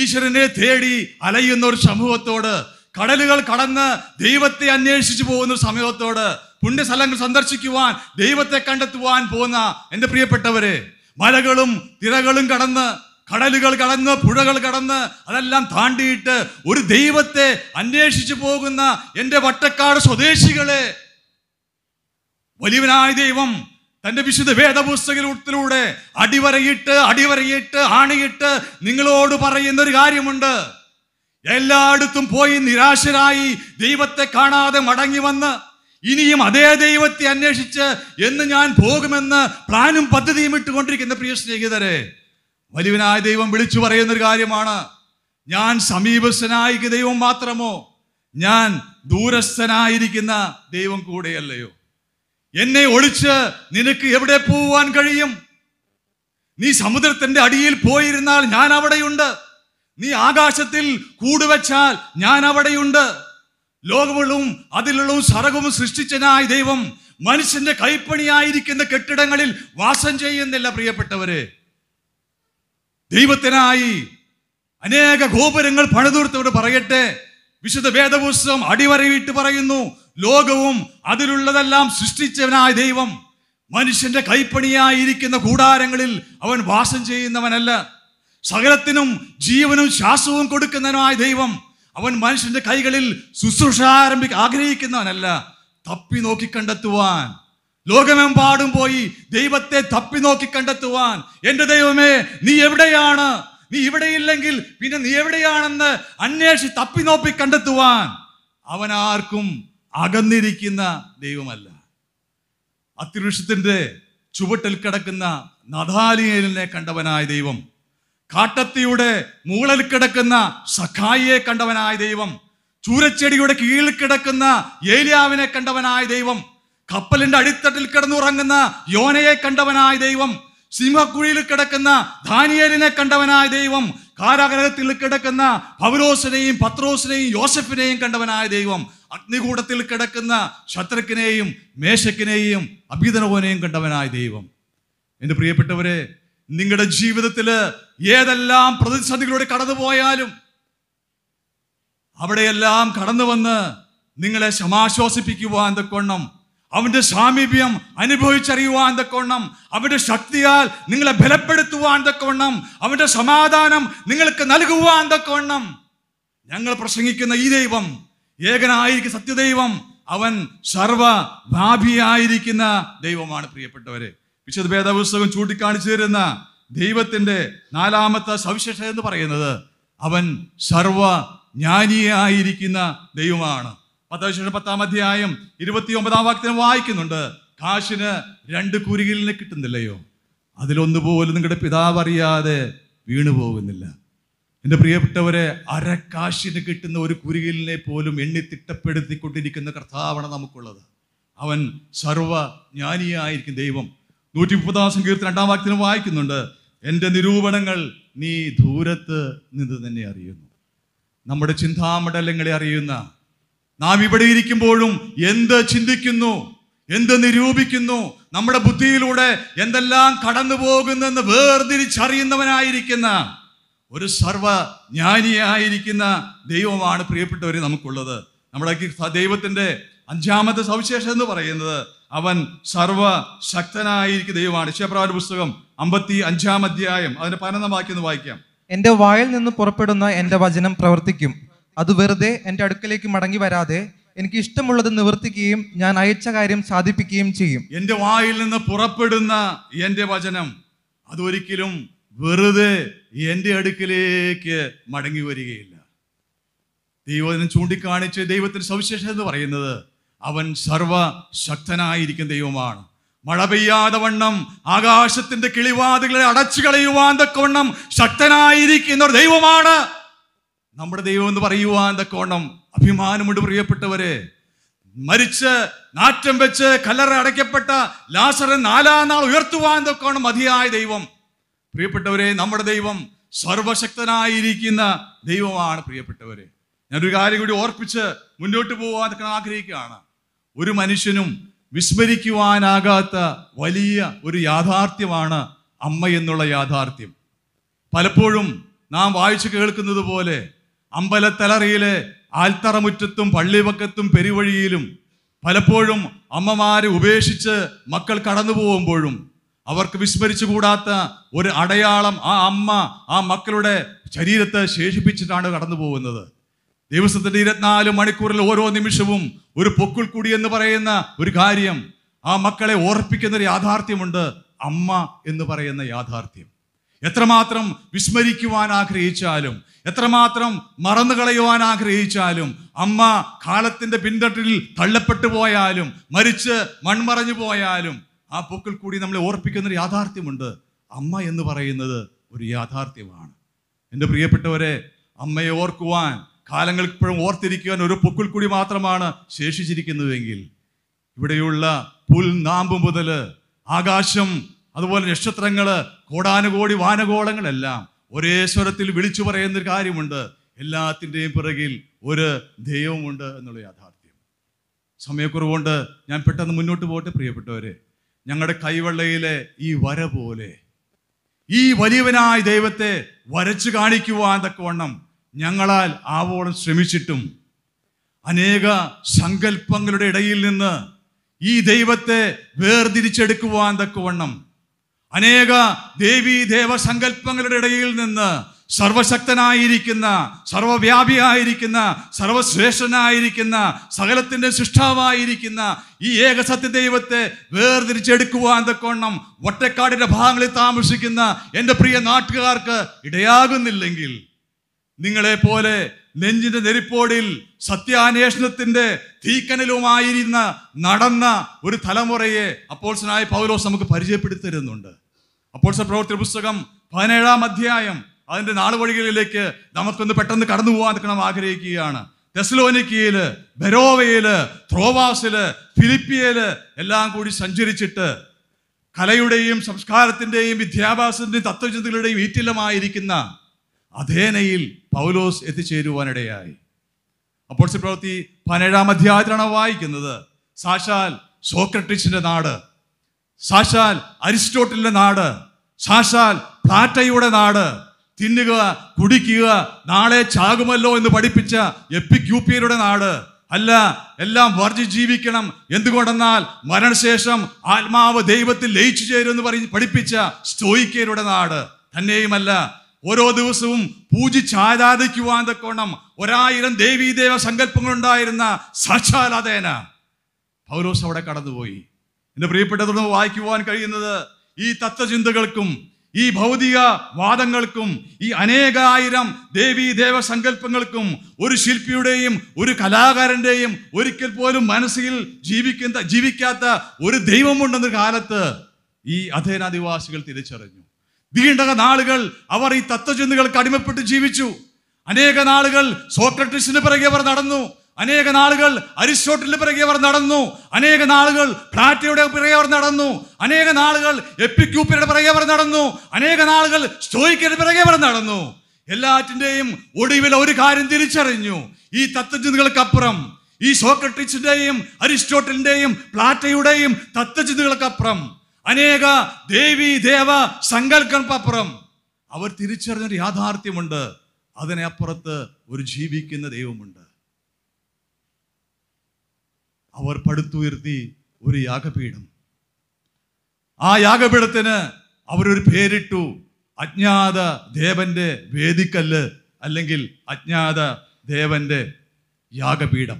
ഈശ്വരനെ തേടി അലയുന്ന ഒരു സമൂഹത്തോട് കടലുകൾ കടന്ന് ദൈവത്തെ അന്വേഷിച്ചു പോകുന്ന ഒരു സമൂഹത്തോട് പുണ്യസ്ഥലങ്ങൾ സന്ദർശിക്കുവാൻ ദൈവത്തെ കണ്ടെത്തുവാൻ പോകുന്ന എൻ്റെ പ്രിയപ്പെട്ടവരെ മലകളും തിരകളും കടന്ന് കടലുകൾ കടന്ന് പുഴകൾ കടന്ന് അതെല്ലാം താണ്ടിയിട്ട് ഒരു ദൈവത്തെ അന്വേഷിച്ചു പോകുന്ന എൻ്റെ വട്ടക്കാട് സ്വദേശികളെ വലിയവനായ ദൈവം തന്റെ വിശുദ്ധ വേദപുസ്തകത്തിലൂടെ അടിവരയിട്ട് അടിവരയിട്ട് ആണിയിട്ട് നിങ്ങളോട് പറയുന്ന ഒരു കാര്യമുണ്ട് എല്ലായിടത്തും പോയി നിരാശരായി ദൈവത്തെ കാണാതെ മടങ്ങി വന്ന് ഇനിയും അതേ ദൈവത്തെ അന്വേഷിച്ച് എന്ന് ഞാൻ പോകുമെന്ന് പ്ലാനും പദ്ധതിയും ഇട്ടുകൊണ്ടിരിക്കുന്ന പ്രിയ സ്നേഹിതരെ വലുവനായ ദൈവം വിളിച്ചു പറയുന്ന ഒരു കാര്യമാണ് ഞാൻ സമീപസ്ഥനായിക്ക് ദൈവം മാത്രമോ ഞാൻ ദൂരസ്ഥനായിരിക്കുന്ന ദൈവം കൂടെയല്ലയോ എന്നെ ഒളിച്ച് നിനക്ക് എവിടെ പോവാൻ കഴിയും നീ സമുദ്രത്തിന്റെ അടിയിൽ പോയിരുന്നാൽ ഞാൻ അവിടെയുണ്ട് നീ ആകാശത്തിൽ കൂടുവച്ചാൽ ഞാൻ അവിടെയുണ്ട് ലോകമുള്ളും അതിലുള്ളും സറകവും സൃഷ്ടിച്ചനായ ദൈവം മനുഷ്യന്റെ കൈപ്പണിയായിരിക്കുന്ന കെട്ടിടങ്ങളിൽ വാസം ചെയ്യുന്നില്ല പ്രിയപ്പെട്ടവരെ ദൈവത്തിനായി അനേക ഗോപുരങ്ങൾ പണിതൂർത്തവർ പറയട്ടെ വിശുദ്ധ വേദപുസ്തകം അടിവരയിട്ട് പറയുന്നു ലോകവും അതിലുള്ളതെല്ലാം സൃഷ്ടിച്ചവനായ ദൈവം മനുഷ്യന്റെ കൈപ്പണിയായിരിക്കുന്ന കൂടാരങ്ങളിൽ അവൻ വാസം ചെയ്യുന്നവനല്ല സകലത്തിനും ജീവനും ശ്വാസവും കൊടുക്കുന്നവനായ ദൈവം അവൻ മനുഷ്യന്റെ കൈകളിൽ ശുശ്രൂഷ ആരംഭിക്ക ആഗ്രഹിക്കുന്നവനല്ല തപ്പി നോക്കി കണ്ടെത്തുവാൻ ലോകമെമ്പാടും പോയി ദൈവത്തെ തപ്പി നോക്കി കണ്ടെത്തുവാൻ എൻ്റെ ദൈവമേ നീ എവിടെയാണ് നീ ഇവിടെയില്ലെങ്കിൽ പിന്നെ നീ എവിടെയാണെന്ന് അന്വേഷി നോപ്പി കണ്ടെത്തുവാൻ അവൻ ആർക്കും അകന്നിരിക്കുന്ന ദൈവമല്ല അത്തിവൃക്ഷത്തിൻ്റെ ചുവട്ടിൽ കിടക്കുന്ന നദാലിയലിനെ കണ്ടവനായ ദൈവം കാട്ടത്തിയുടെ മൂളൽ കിടക്കുന്ന സഖായിയെ കണ്ടവനായ ദൈവം ചൂരച്ചെടിയുടെ കീഴിൽ കിടക്കുന്ന ഏലിയാവിനെ കണ്ടവനായ ദൈവം കപ്പലിന്റെ അടിത്തട്ടിൽ കിടന്നുറങ്ങുന്ന യോനയെ കണ്ടവനായ ദൈവം സിംഹക്കുഴിയിൽ കിടക്കുന്ന ധാനിയലിനെ കണ്ടവനായ ദൈവം കാരാഗ്രഹത്തിൽ കിടക്കുന്ന ഭവരോസിനെയും പത്രോസിനെയും യോസഫിനെയും കണ്ടവനായ ദൈവം അഗ്നികൂടത്തിൽ കിടക്കുന്ന ശത്രുക്കിനെയും മേശക്കിനെയും അഭിതനവനെയും കണ്ടവനായ ദൈവം എൻ്റെ പ്രിയപ്പെട്ടവരെ നിങ്ങളുടെ ജീവിതത്തിൽ ഏതെല്ലാം പ്രതിസന്ധികളിലൂടെ കടന്നുപോയാലും അവിടെയെല്ലാം കടന്നു വന്ന് നിങ്ങളെ ശമാശ്വാസിപ്പിക്കുവാൻ തക്കൊണ്ണം അവൻ്റെ സാമീപ്യം അനുഭവിച്ചറിയുവാൻ തക്കവണ്ണം അവൻ്റെ ശക്തിയാൽ നിങ്ങളെ ബലപ്പെടുത്തുവാൻ തക്കവണ്ണം അവൻ്റെ സമാധാനം നിങ്ങൾക്ക് നൽകുവാൻ തക്കവണ്ണം ഞങ്ങൾ പ്രസംഗിക്കുന്ന ഈ ദൈവം ഏകനായിരിക്കും സത്യദൈവം അവൻ സർവ ഭാപിയായിരിക്കുന്ന ദൈവമാണ് പ്രിയപ്പെട്ടവരെ വിശുദ്ധ ഭേദപുസ്തകം ചൂണ്ടിക്കാണിച്ചു തരുന്ന ദൈവത്തിന്റെ നാലാമത്തെ സവിശേഷത എന്ന് പറയുന്നത് അവൻ സർവ ജ്ഞാനിയായിരിക്കുന്ന ദൈവമാണ് പതിനശേഷം പത്താം അധ്യായം ഇരുപത്തി ഒമ്പതാം വാക്യത്തിന് വായിക്കുന്നുണ്ട് കാശിന് രണ്ട് കുരുകിലിനെ കിട്ടുന്നില്ലയോ അതിലൊന്നുപോലും നിങ്ങളുടെ പിതാവ് അറിയാതെ വീണു പോകുന്നില്ല എൻ്റെ പ്രിയപ്പെട്ടവരെ അരക്കാശിന് കിട്ടുന്ന ഒരു കുരുകിലിനെ പോലും എണ്ണി തിട്ടപ്പെടുത്തിക്കൊണ്ടിരിക്കുന്ന കർത്താവാണ് നമുക്കുള്ളത് അവൻ സർവ ജ്ഞാനിയായിരിക്കും ദൈവം നൂറ്റി മുപ്പതാം സങ്കീർത്തി രണ്ടാം വാക്യത്തിന് വായിക്കുന്നുണ്ട് എൻ്റെ നിരൂപണങ്ങൾ നീ ദൂരത്ത് നിന്ന് തന്നെ അറിയുന്നു നമ്മുടെ ചിന്താമണ്ഡലങ്ങളെ അറിയുന്ന നാം ഇവിടെ ഇരിക്കുമ്പോഴും എന്ത് ചിന്തിക്കുന്നു എന്ത് നിരൂപിക്കുന്നു നമ്മുടെ ബുദ്ധിയിലൂടെ എന്തെല്ലാം കടന്നു പോകുന്നെന്ന് വേർതിരിച്ചറിയുന്നവനായിരിക്കുന്ന ഒരു സർവ ജ്ഞാനിയായിരിക്കുന്ന ദൈവമാണ് പ്രിയപ്പെട്ടവർ നമുക്കുള്ളത് നമ്മുടെ ദൈവത്തിൻ്റെ അഞ്ചാമത്തെ സവിശേഷത എന്ന് പറയുന്നത് അവൻ ശക്തനായിരിക്കും ദൈവമാണ് ശേപ്രാവന്റെ പുസ്തകം അമ്പത്തി അഞ്ചാം അധ്യായം അതിന്റെ പതിനൊന്നാം വാക്യം വായിക്കാം എന്റെ വായിൽ നിന്ന് പുറപ്പെടുന്ന എന്റെ വചനം പ്രവർത്തിക്കും അത് വെറുതെ എൻ്റെ അടുക്കലേക്ക് മടങ്ങി വരാതെ എനിക്ക് ഇഷ്ടമുള്ളത് നിവർത്തിക്കുകയും ഞാൻ അയച്ച കാര്യം സാധിപ്പിക്കുകയും ചെയ്യും എൻ്റെ വായിൽ നിന്ന് പുറപ്പെടുന്ന എൻ്റെ വചനം അതൊരിക്കലും വെറുതെ എൻ്റെ അടുക്കലേക്ക് മടങ്ങി വരികയില്ല ദൈവത്തിന് ചൂണ്ടിക്കാണിച്ച് ദൈവത്തിന് സവിശേഷത എന്ന് പറയുന്നത് അവൻ സർവശക്തനായിരിക്കുന്ന ദൈവമാണ് മഴ പെയ്യാതെ വണ്ണം ആകാശത്തിന്റെ കിളിവാതുകളെ അടച്ചു കളയുവാൻ തക്കവണ്ണം ശക്തനായിരിക്കുന്ന ഒരു ദൈവമാണ് നമ്മുടെ ദൈവം എന്ന് പറയുവാൻ തക്കോണം അഭിമാനമുണ്ട് പ്രിയപ്പെട്ടവരെ മരിച്ച് നാറ്റം വെച്ച് കല്ലറ അടയ്ക്കപ്പെട്ട ലാസറൻ നാലാം നാൾ ഉയർത്തുവാൻ തക്കോണം മതിയായ ദൈവം പ്രിയപ്പെട്ടവരെ നമ്മുടെ ദൈവം സർവശക്തനായിരിക്കുന്ന ദൈവമാണ് പ്രിയപ്പെട്ടവരെ ഞാനൊരു കാര്യം കൂടി ഓർപ്പിച്ച് മുന്നോട്ട് പോകാൻ ആഗ്രഹിക്കുകയാണ് ഒരു മനുഷ്യനും വിസ്മരിക്കുവാനാകാത്ത വലിയ ഒരു യാഥാർത്ഥ്യമാണ് അമ്മ എന്നുള്ള യാഥാർത്ഥ്യം പലപ്പോഴും നാം വായിച്ചു കേൾക്കുന്നത് പോലെ അമ്പലത്തലറിയിലെ ആൽത്തറമുറ്റത്തും പള്ളിവക്കത്തും പെരുവഴിയിലും പലപ്പോഴും അമ്മമാരെ ഉപേക്ഷിച്ച് മക്കൾ കടന്നു പോകുമ്പോഴും അവർക്ക് വിസ്മരിച്ചുകൂടാത്ത ഒരു അടയാളം ആ അമ്മ ആ മക്കളുടെ ശരീരത്തെ ശേഷിപ്പിച്ചിട്ടാണ് കടന്നു പോകുന്നത് ദിവസത്തിൻ്റെ ഇരുപത്തിനാല് മണിക്കൂറിൽ ഓരോ നിമിഷവും ഒരു പൊക്കിൾ കൂടി എന്ന് പറയുന്ന ഒരു കാര്യം ആ മക്കളെ ഓർപ്പിക്കുന്ന ഒരു യാഥാർത്ഥ്യമുണ്ട് അമ്മ എന്ന് പറയുന്ന യാഥാർത്ഥ്യം എത്രമാത്രം വിസ്മരിക്കുവാൻ ആഗ്രഹിച്ചാലും എത്രമാത്രം മറന്നു കളയുവാൻ ആഗ്രഹിച്ചാലും അമ്മ കാലത്തിൻ്റെ പിന്തട്ടിൽ തള്ളപ്പെട്ടു പോയാലും മരിച്ച് മൺമറഞ്ഞു പോയാലും ആ പൂക്കിൽ കൂടി നമ്മളെ ഓർപ്പിക്കുന്നൊരു യാഥാർത്ഥ്യമുണ്ട് അമ്മ എന്ന് പറയുന്നത് ഒരു യാഥാർത്ഥ്യമാണ് എൻ്റെ പ്രിയപ്പെട്ടവരെ അമ്മയെ ഓർക്കുവാൻ കാലങ്ങൾക്ക് ഇപ്പോഴും ഓർത്തിരിക്കുവാൻ ഒരു പൊക്കിൽ കൂടി മാത്രമാണ് ശേഷിച്ചിരിക്കുന്നതെങ്കിൽ ഇവിടെയുള്ള പുൽ നാമ്പ് മുതൽ ആകാശം അതുപോലെ നക്ഷത്രങ്ങൾ കോടാനുകോടി വാനഗോളങ്ങളെല്ലാം ഒരേ സ്വരത്തിൽ വിളിച്ചു പറയുന്ന ഒരു കാര്യമുണ്ട് എല്ലാത്തിൻ്റെയും പിറകിൽ ഒരു ദൈവമുണ്ട് എന്നുള്ള യാഥാർത്ഥ്യം സമയക്കുറവുകൊണ്ട് ഞാൻ പെട്ടെന്ന് മുന്നോട്ട് പോട്ടെ പ്രിയപ്പെട്ടവരെ ഞങ്ങളുടെ കൈവെള്ളയിലെ ഈ വര പോലെ ഈ വലിയവനായ ദൈവത്തെ വരച്ചു കാണിക്കുവാൻ തക്കവണ്ണം ഞങ്ങളാൽ ആവോളം ശ്രമിച്ചിട്ടും അനേക സങ്കല്പങ്ങളുടെ ഇടയിൽ നിന്ന് ഈ ദൈവത്തെ വേർതിരിച്ചെടുക്കുവാൻ തക്കവണ്ണം അനേക ദേവ സങ്കല്പങ്ങളുടെ ഇടയിൽ നിന്ന് സർവശക്തനായിരിക്കുന്ന സർവവ്യാപിയായിരിക്കുന്ന സർവശ്രേഷ്ഠനായിരിക്കുന്ന സകലത്തിൻ്റെ സൃഷ്ടാവായിരിക്കുന്ന ഈ ഏകസത്യ ദൈവത്തെ വേർതിരിച്ചെടുക്കുവാൻ തക്കോണം ഒറ്റക്കാടിൻ്റെ ഭാഗങ്ങളിൽ താമസിക്കുന്ന എൻ്റെ പ്രിയ നാട്ടുകാർക്ക് ഇടയാകുന്നില്ലെങ്കിൽ നിങ്ങളെപ്പോലെ നെഞ്ചിന്റെ നെരിപ്പോടിൽ സത്യാന്വേഷണത്തിന്റെ തീക്കനലുമായിരുന്ന നടന്ന ഒരു തലമുറയെ അപ്പോൾസനായ പൗലോസ് നമുക്ക് പരിചയപ്പെടുത്തരുന്നുണ്ട് അപ്പോൾസ പ്രവർത്തി പുസ്തകം പതിനേഴാം അധ്യായം അതിന്റെ നാളുവഴികളിലേക്ക് നമുക്കൊന്ന് പെട്ടെന്ന് കടന്നു പോകാൻ നിൽക്കണം ആഗ്രഹിക്കുകയാണ് തെസ്ലോനിക്കയില് ബെരോവയില് ത്രോവാസില് ഫിലിപ്പിയയില് എല്ലാം കൂടി സഞ്ചരിച്ചിട്ട് കലയുടെയും സംസ്കാരത്തിന്റെയും വിദ്യാഭ്യാസത്തിന്റെയും തത്വചിന്തകളുടെയും ഈറ്റില്ലമായിരിക്കുന്ന അധേനയിൽ പൗലോസ് എത്തിച്ചേരുവാനിടയായി അപ്പോൾ പ്രവൃത്തി പതിനേഴാം അധ്യായത്തിലാണ് വായിക്കുന്നത് സാക്ഷാൽ സോക്രട്ടീസിന്റെ നാട് സാക്ഷാൽ അരിസ്റ്റോട്ടലിന്റെ നാട് സാക്ഷാൽ പ്ലാറ്റയുടെ നാട് തിന്നുക കുടിക്കുക നാളെ ചാകുമല്ലോ എന്ന് പഠിപ്പിച്ച എപ്പിക്യൂപ്പിയരുടെ നാട് അല്ല എല്ലാം വർജി ജീവിക്കണം എന്തുകൊണ്ടെന്നാൽ മരണശേഷം ആത്മാവ് ദൈവത്തിൽ ലയിച്ചു ചേരുമെന്ന് പറഞ്ഞ് പഠിപ്പിച്ച സ്റ്റോയിക്കരുടെ നാട് തന്നെയുമല്ല ഓരോ ദിവസവും പൂജിച്ച് ആരാധിക്കുവാൻ തക്കോണം ഒരായിരം ദേവീദേവ സങ്കല്പങ്ങളുണ്ടായിരുന്ന ഉണ്ടായിരുന്ന അതേന പൗരോസ് അവിടെ കടന്നുപോയി എന്റെ പ്രിയപ്പെട്ടതൊന്ന് വായിക്കുവാൻ കഴിയുന്നത് ഈ തത്വചിന്തകൾക്കും ഈ ഭൗതിക വാദങ്ങൾക്കും ഈ അനേകായിരം ദേവി ദേവ സങ്കല്പങ്ങൾക്കും ഒരു ശില്പിയുടെയും ഒരു കലാകാരന്റെയും ഒരിക്കൽ പോലും മനസ്സിൽ ജീവിക്കുന്ന ജീവിക്കാത്ത ഒരു ദൈവമുണ്ടെന്ന കാലത്ത് ഈ അധേനാദിവാസികൾ തിരിച്ചറിഞ്ഞു ദീർഘ നാളുകൾ അവർ ഈ തത്വചിന്തകൾക്ക് അടിമപ്പെട്ട് ജീവിച്ചു അനേക നാളുകൾ സോക്രട്ടിസിന് പിറകെ അവർ നടന്നു അനേക നാളുകൾ അരിസ്റ്റോട്ടലിന് പിറകെ അവർ നടന്നു അനേക നാളുകൾ ഫ്ലാറ്റയുടെ പിറകെ അവർ നടന്നു അനേക നാളുകൾ എപ്പിക്യൂപ്പിയുടെ പിറകെ അവർ നടന്നു അനേക നാളുകൾ സ്റ്റോയിക്കയുടെ പിറകെ അവർ നടന്നു എല്ലാറ്റിൻ്റെയും ഒടുവിൽ ഒരു കാര്യം തിരിച്ചറിഞ്ഞു ഈ തത്വചിന്തകൾക്കപ്പുറം ഈ സോക്രട്ടീസിൻ്റെയും അരിസ്റ്റോട്ടലിൻ്റെയും പ്ലാറ്റയുടെയും തത്വചിന്തകൾക്കപ്പുറം അനേക ദേവി ദേവ സങ്കല്പപ്പുറം അവർ തിരിച്ചറിഞ്ഞൊരു യാഥാർത്ഥ്യമുണ്ട് അപ്പുറത്ത് ഒരു ജീവിക്കുന്ന ദൈവമുണ്ട് അവർ പടുത്തുയർത്തി ഒരു യാഗപീഠം ആ യാഗപീഠത്തിന് അവരൊരു പേരിട്ടു അജ്ഞാത ദേവന്റെ വേദിക്കല്ല് അല്ലെങ്കിൽ അജ്ഞാത ദേവന്റെ യാഗപീഠം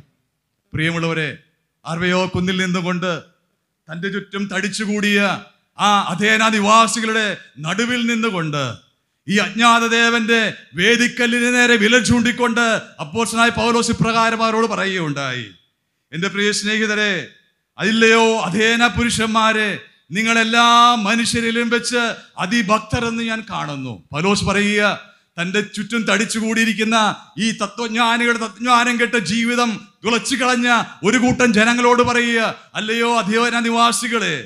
പ്രിയമുള്ളവരെ അറിവയോ കുന്നിൽ നിന്നുകൊണ്ട് തൻ്റെ ചുറ്റും തടിച്ചുകൂടിയ ആ അധേന നിവാസികളുടെ നടുവിൽ നിന്നുകൊണ്ട് ഈ അജ്ഞാതദേവന്റെ വേദിക്കല്ലിന് നേരെ വില ചൂണ്ടിക്കൊണ്ട് അപ്പോസനായ പൗലോസ് ഇപ്രകാരം അവരോട് പറയുകയുണ്ടായി എൻ്റെ പ്രിയ സ്നേഹിതരെ അതില്ലയോ അധേന പുരുഷന്മാരെ നിങ്ങളെല്ലാ മനുഷ്യരിലും വെച്ച് എന്ന് ഞാൻ കാണുന്നു പൗലോസ് പറയുക തൻ്റെ ചുറ്റും തടിച്ചുകൂടിയിരിക്കുന്ന ഈ തത്വജ്ഞാനികളുടെ തത്വജ്ഞാനം കെട്ട ജീവിതം തുളച്ചു കളഞ്ഞ ഒരു കൂട്ടം ജനങ്ങളോട് പറയുക അല്ലയോ അധിവന നിവാസികളെ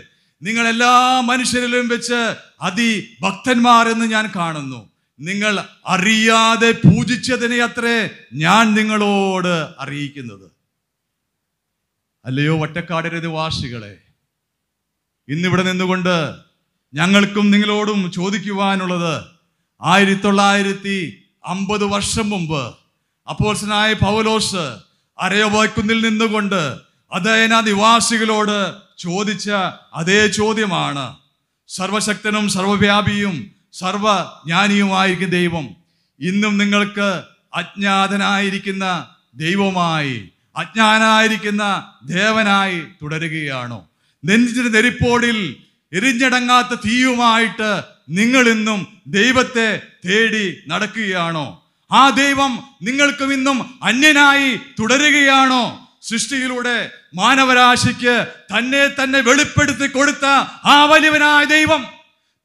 നിങ്ങൾ എല്ലാ മനുഷ്യരിലും വെച്ച് എന്ന് ഞാൻ കാണുന്നു നിങ്ങൾ അറിയാതെ പൂജിച്ചതിനെ അത്രേ ഞാൻ നിങ്ങളോട് അറിയിക്കുന്നത് അല്ലയോ ഒറ്റക്കാടര നിവാസികളെ ഇന്നിവിടെ നിന്നുകൊണ്ട് ഞങ്ങൾക്കും നിങ്ങളോടും ചോദിക്കുവാനുള്ളത് ആയിരത്തി തൊള്ളായിരത്തി അമ്പത് വർഷം മുമ്പ് അപ്പോസനായ പൗലോസ് അരയോവായ്ക്കുന്നിൽ നിന്നുകൊണ്ട് അദ്ദേഹന നിവാസികളോട് ചോദിച്ച അതേ ചോദ്യമാണ് സർവശക്തനും സർവവ്യാപിയും സർവജ്ഞാനിയുമായിരിക്കും ദൈവം ഇന്നും നിങ്ങൾക്ക് അജ്ഞാതനായിരിക്കുന്ന ദൈവമായി അജ്ഞാനായിരിക്കുന്ന ദേവനായി തുടരുകയാണോ നെഞ്ചിന് നെരിപ്പോടിൽ എരിഞ്ഞടങ്ങാത്ത തീയുമായിട്ട് നിങ്ങൾ ഇന്നും ദൈവത്തെ തേടി നടക്കുകയാണോ ആ ദൈവം നിങ്ങൾക്കും ഇന്നും അന്യനായി തുടരുകയാണോ സൃഷ്ടിയിലൂടെ മാനവരാശിക്ക് തന്നെ തന്നെ വെളിപ്പെടുത്തി കൊടുത്ത ആ വലിയവനായ ദൈവം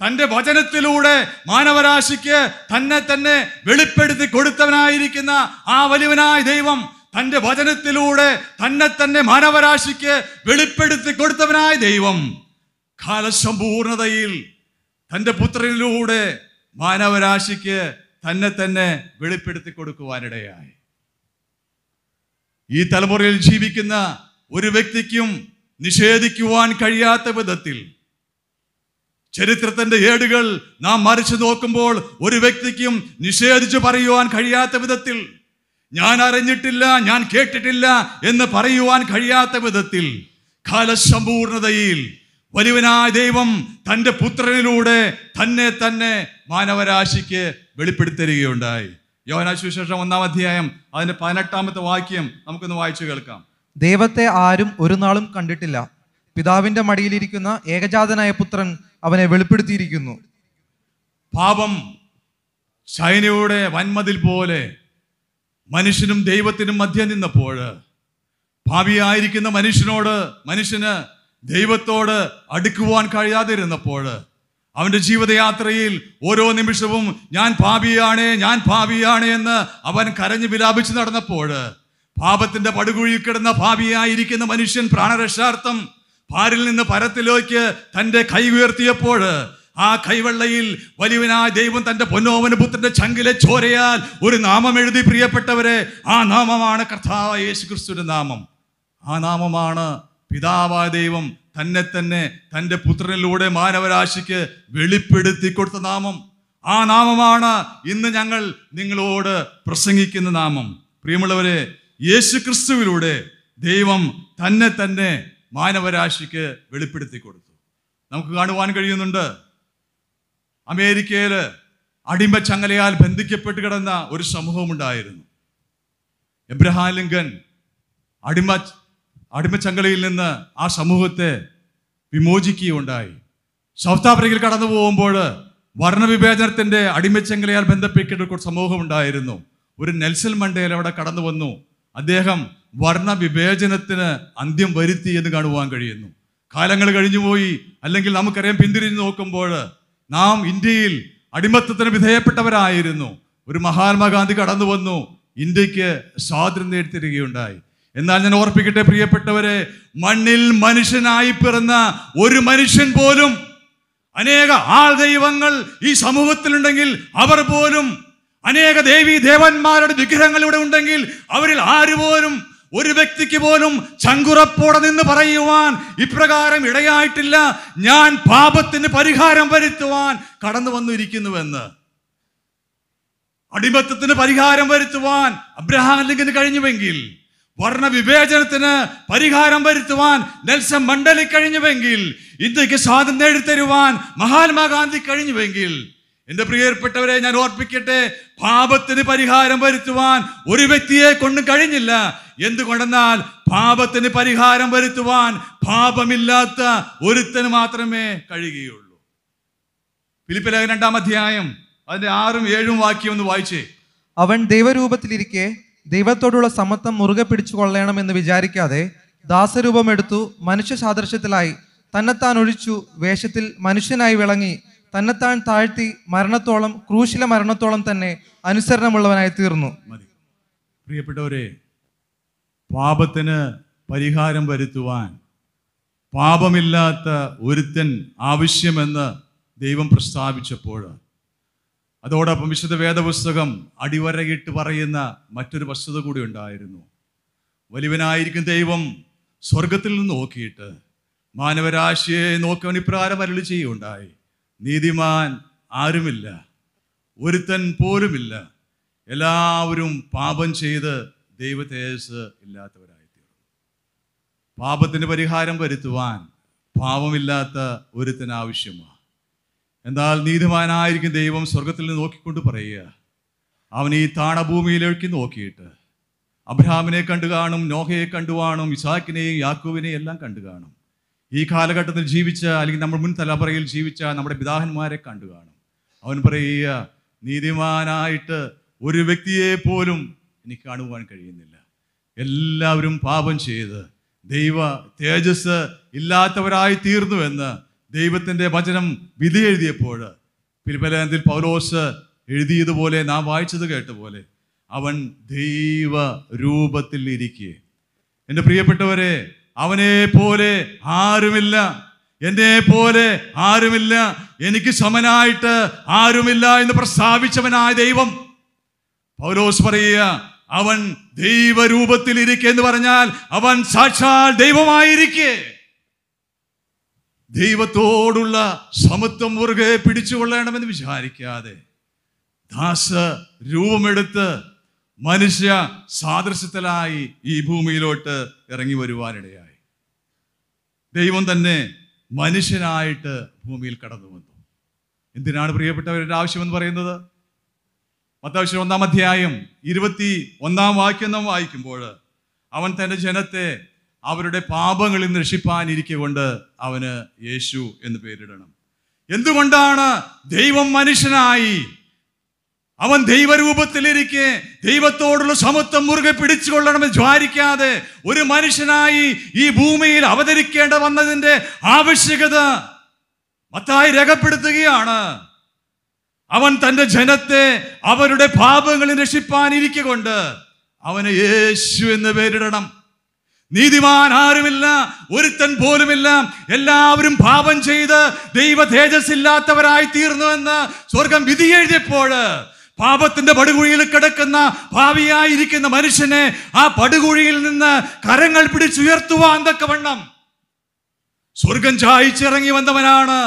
തൻ്റെ വചനത്തിലൂടെ മാനവരാശിക്ക് തന്നെ തന്നെ വെളിപ്പെടുത്തി കൊടുത്തവനായിരിക്കുന്ന ആ വലിയവനായ ദൈവം തൻ്റെ വചനത്തിലൂടെ തന്നെ തന്നെ മാനവരാശിക്ക് വെളിപ്പെടുത്തി കൊടുത്തവനായ ദൈവം കാലസമ്പൂർണതയിൽ തൻ്റെ പുത്രനിലൂടെ മാനവരാശിക്ക് തന്നെ തന്നെ വെളിപ്പെടുത്തി കൊടുക്കുവാനിടയായി ഈ തലമുറയിൽ ജീവിക്കുന്ന ഒരു വ്യക്തിക്കും നിഷേധിക്കുവാൻ കഴിയാത്ത വിധത്തിൽ ചരിത്രത്തിന്റെ ഏടുകൾ നാം മറിച്ചു നോക്കുമ്പോൾ ഒരു വ്യക്തിക്കും നിഷേധിച്ചു പറയുവാൻ കഴിയാത്ത വിധത്തിൽ ഞാൻ അറിഞ്ഞിട്ടില്ല ഞാൻ കേട്ടിട്ടില്ല എന്ന് പറയുവാൻ കഴിയാത്ത വിധത്തിൽ കാലസമ്പൂർണതയിൽ വലുവനായ ദൈവം തൻ്റെ പുത്രനിലൂടെ തന്നെ തന്നെ മാനവരാശിക്ക് വെളിപ്പെടുത്തരികയുണ്ടായി യോനാശുശേഷം ഒന്നാം അധ്യായം അതിന്റെ പതിനെട്ടാമത്തെ വാക്യം നമുക്കൊന്ന് വായിച്ചു കേൾക്കാം ദൈവത്തെ ആരും ഒരു നാളും കണ്ടിട്ടില്ല പിതാവിന്റെ മടിയിലിരിക്കുന്ന ഏകജാതനായ പുത്രൻ അവനെ വെളിപ്പെടുത്തിയിരിക്കുന്നു പാപം ചൈനയുടെ വന്മതിൽ പോലെ മനുഷ്യനും ദൈവത്തിനും മധ്യ നിന്നപ്പോൾ ഭാവിയായിരിക്കുന്ന മനുഷ്യനോട് മനുഷ്യന് ദൈവത്തോട് അടുക്കുവാൻ കഴിയാതിരുന്നപ്പോൾ അവന്റെ ജീവിതയാത്രയിൽ ഓരോ നിമിഷവും ഞാൻ പാപിയാണ് ഞാൻ പാപിയാണ് എന്ന് അവൻ കരഞ്ഞു വിലാപിച്ചു നടന്നപ്പോൾ പാപത്തിന്റെ പടുകുഴി കിടന്ന ഭാവിയായിരിക്കുന്ന മനുഷ്യൻ പ്രാണരക്ഷാർത്ഥം പാരിൽ നിന്ന് പരത്തിലേക്ക് തൻ്റെ കൈ ഉയർത്തിയപ്പോൾ ആ കൈവെള്ളയിൽ വലിയവനായ ദൈവം തൻ്റെ പുത്രന്റെ ചങ്കിലെ ചോരയാൽ ഒരു നാമം എഴുതി പ്രിയപ്പെട്ടവരെ ആ നാമമാണ് കർത്താവ് യേശു നാമം ആ നാമമാണ് പിതാവായ ദൈവം തന്നെ തന്നെ തൻ്റെ പുത്രനിലൂടെ മാനവരാശിക്ക് വെളിപ്പെടുത്തി കൊടുത്ത നാമം ആ നാമമാണ് ഇന്ന് ഞങ്ങൾ നിങ്ങളോട് പ്രസംഗിക്കുന്ന നാമം പ്രിയമുള്ളവരെ യേശു ക്രിസ്തുവിലൂടെ ദൈവം തന്നെ തന്നെ മാനവരാശിക്ക് വെളിപ്പെടുത്തി കൊടുത്തു നമുക്ക് കാണുവാൻ കഴിയുന്നുണ്ട് അമേരിക്കയിൽ ചങ്ങലയാൽ ബന്ധിക്കപ്പെട്ട് കിടന്ന ഒരു സമൂഹമുണ്ടായിരുന്നു എബ്രഹാം ലിങ്കൻ അടിമ അടിമച്ചങ്കലയിൽ നിന്ന് ആ സമൂഹത്തെ വിമോചിക്കുകയുണ്ടായി സൗത്ത് ആഫ്രിക്കയിൽ കടന്നു പോകുമ്പോൾ വർണ്ണവിവേചനത്തിൻ്റെ അടിമച്ചങ്കലയാൽ ബന്ധപ്പെട്ട് ഒരു സമൂഹം ഉണ്ടായിരുന്നു ഒരു നെൽസൺ മണ്ടയിൽ അവിടെ കടന്നു വന്നു അദ്ദേഹം വർണ്ണവിവേചനത്തിന് അന്ത്യം വരുത്തി എന്ന് കാണുവാൻ കഴിയുന്നു കാലങ്ങൾ കഴിഞ്ഞുപോയി അല്ലെങ്കിൽ നമുക്കറിയാം പിന്തിരിഞ്ഞു നോക്കുമ്പോൾ നാം ഇന്ത്യയിൽ അടിമത്തത്തിന് വിധേയപ്പെട്ടവരായിരുന്നു ഒരു മഹാത്മാഗാന്ധി കടന്നു വന്നു ഇന്ത്യക്ക് സ്വാതന്ത്ര്യം നേടിത്തരികയുണ്ടായി എന്നാൽ ഞാൻ ഓർപ്പിക്കട്ടെ പ്രിയപ്പെട്ടവരെ മണ്ണിൽ മനുഷ്യനായി പിറന്ന ഒരു മനുഷ്യൻ പോലും അനേക ആൾ ദൈവങ്ങൾ ഈ സമൂഹത്തിലുണ്ടെങ്കിൽ അവർ പോലും അനേക ദേവി ദേവന്മാരുടെ വിഗ്രഹങ്ങൾ ഇവിടെ ഉണ്ടെങ്കിൽ അവരിൽ ആരുപോലും ഒരു വ്യക്തിക്ക് പോലും ചങ്കുറപ്പോടെ നിന്ന് പറയുവാൻ ഇപ്രകാരം ഇടയായിട്ടില്ല ഞാൻ പാപത്തിന് പരിഹാരം വരുത്തുവാൻ കടന്നു വന്നിരിക്കുന്നുവെന്ന് അടിമത്തത്തിന് പരിഹാരം വരുത്തുവാൻ അബ്രഹാം ലിംഗിന് കഴിഞ്ഞുവെങ്കിൽ വർണ്ണവിവേചനത്തിന് പരിഹാരം വരുത്തുവാൻ നെൽസൺ മണ്ഡലി കഴിഞ്ഞുവെങ്കിൽ ഇന്ത്യക്ക് സ്വാതന്ത്ര്യം നേടിത്തരുവാൻ മഹാത്മാഗാന്ധി കഴിഞ്ഞുവെങ്കിൽ എന്റെ പ്രിയപ്പെട്ടവരെ ഞാൻ ഓർപ്പിക്കട്ടെ പാപത്തിന് പരിഹാരം വരുത്തുവാൻ ഒരു വ്യക്തിയെ കൊണ്ടും കഴിഞ്ഞില്ല എന്തുകൊണ്ടെന്നാൽ പാപത്തിന് പരിഹാരം വരുത്തുവാൻ പാപമില്ലാത്ത ഒരുത്തന് മാത്രമേ കഴിയുകയുള്ളൂ ഫിലിപ്പിലെ രണ്ടാം അധ്യായം അതിന്റെ ആറും ഏഴും വാക്യം ഒന്ന് വായിച്ചേ അവൻ ദൈവരൂപത്തിലിരിക്കെ ദൈവത്തോടുള്ള സമത്വം മുറുകെ പിടിച്ചു കൊള്ളണമെന്ന് വിചാരിക്കാതെ ദാസരൂപമെടുത്തു മനുഷ്യ സാദൃശ്യത്തിലായി തന്നെത്താൻ ഒഴിച്ചു വേഷത്തിൽ മനുഷ്യനായി വിളങ്ങി തന്നെത്താൻ താഴ്ത്തി മരണത്തോളം ക്രൂശില മരണത്തോളം തന്നെ അനുസരണമുള്ളവനായി തീർന്നു പ്രിയപ്പെട്ടവരെ പാപത്തിന് പരിഹാരം വരുത്തുവാൻ പാപമില്ലാത്ത ഒരുത്തൻ ആവശ്യമെന്ന് ദൈവം പ്രസ്താവിച്ചപ്പോഴാണ് അതോടൊപ്പം വിശുദ്ധ വേദപുസ്തകം അടിവരയിട്ട് പറയുന്ന മറ്റൊരു വസ്തുത കൂടി ഉണ്ടായിരുന്നു വലിവനായിരിക്കും ദൈവം സ്വർഗത്തിൽ നിന്ന് നോക്കിയിട്ട് മാനവരാശിയെ നോക്കി ഇപ്രകാരം അരളി ചെയ്യുണ്ടായി നീതിമാൻ ആരുമില്ല ഒരുത്തൻ പോലുമില്ല എല്ലാവരും പാപം ചെയ്ത് ദൈവ തേജസ് പാപത്തിന് പരിഹാരം വരുത്തുവാൻ പാപമില്ലാത്ത ഒരുത്തൻ ആവശ്യമാണ് എന്നാൽ നീതിമാനായിരിക്കും ദൈവം സ്വർഗത്തിൽ നിന്ന് നോക്കിക്കൊണ്ട് പറയുക അവൻ ഈ താണഭൂമിയിലേക്ക് നോക്കിയിട്ട് അബ്രഹാമിനെ കണ്ടു കാണും നോഹയെ കണ്ടു കാണും ഇസാക്കിനെയും യാക്കൂവിനെയും എല്ലാം കണ്ടു കാണും ഈ കാലഘട്ടത്തിൽ ജീവിച്ച അല്ലെങ്കിൽ നമ്മൾ മുൻ തലമുറയിൽ ജീവിച്ച നമ്മുടെ പിതാഹന്മാരെ കണ്ടു കാണും അവൻ പറയുക നീതിമാനായിട്ട് ഒരു വ്യക്തിയെ പോലും എനിക്ക് കാണുവാൻ കഴിയുന്നില്ല എല്ലാവരും പാപം ചെയ്ത് ദൈവ തേജസ് ഇല്ലാത്തവരായി തീർന്നുവെന്ന് ദൈവത്തിൻ്റെ വചനം വിധി എഴുതിയപ്പോൾ പിരിപലനത്തിൽ പൗലോസ് എഴുതിയതുപോലെ നാം വായിച്ചത് കേട്ട പോലെ അവൻ ദൈവ രൂപത്തിൽ ഇരിക്കേ എൻ്റെ പ്രിയപ്പെട്ടവരെ അവനെ പോലെ ആരുമില്ല എന്നെ പോലെ ആരുമില്ല എനിക്ക് സമനായിട്ട് ആരുമില്ല എന്ന് പ്രസ്താവിച്ചവനായ ദൈവം പൗലോസ് പറയുക അവൻ ദൈവരൂപത്തിൽ ഇരിക്കെ എന്ന് പറഞ്ഞാൽ അവൻ സാക്ഷാൽ ദൈവമായിരിക്കേ ദൈവത്തോടുള്ള സമത്വം മുറുകെ പിടിച്ചുകൊള്ളണമെന്ന് വിചാരിക്കാതെ ദാസ രൂപമെടുത്ത് മനുഷ്യ സാദൃശ്യത്തിലായി ഈ ഭൂമിയിലോട്ട് ഇറങ്ങി വരുവാനിടയായി ദൈവം തന്നെ മനുഷ്യനായിട്ട് ഭൂമിയിൽ കടന്നു വന്നു എന്തിനാണ് പ്രിയപ്പെട്ടവരുടെ ആവശ്യമെന്ന് പറയുന്നത് മത്താവശ്യം ഒന്നാം അധ്യായം ഇരുപത്തി ഒന്നാം വാക്യം നാം വായിക്കുമ്പോൾ അവൻ തൻ്റെ ജനത്തെ അവരുടെ പാപങ്ങളിൽ കൊണ്ട് അവന് യേശു എന്ന് പേരിടണം എന്തുകൊണ്ടാണ് ദൈവം മനുഷ്യനായി അവൻ ദൈവരൂപത്തിലിരിക്കെ ദൈവത്തോടുള്ള സമത്വം മുറുകെ പിടിച്ചുകൊള്ളണമെന്ന് ജ്വാരിക്കാതെ ഒരു മനുഷ്യനായി ഈ ഭൂമിയിൽ അവതരിക്കേണ്ട വന്നതിൻ്റെ ആവശ്യകത മത്തായി രേഖപ്പെടുത്തുകയാണ് അവൻ തൻ്റെ ജനത്തെ അവരുടെ പാപങ്ങളിൽ രക്ഷിപ്പാനിരിക്കൊണ്ട് അവന് യേശു എന്ന് പേരിടണം നീതിമാൻ ആരുമില്ല ഒരുത്തൻ പോലുമില്ല എല്ലാവരും പാപം ചെയ്ത് ദൈവ തേജസ്സില്ലാത്തവരായി തീർന്നുവെന്ന് സ്വർഗം എഴുതിയപ്പോൾ പാപത്തിന്റെ പടുകുഴിയിൽ കിടക്കുന്ന ഭാവിയായിരിക്കുന്ന മനുഷ്യനെ ആ പടുകുഴിയിൽ നിന്ന് കരങ്ങൾ പിടിച്ചുയർത്തുവാൻ വണ്ണം സ്വർഗം ചായച്ചിറങ്ങി വന്നവനാണ്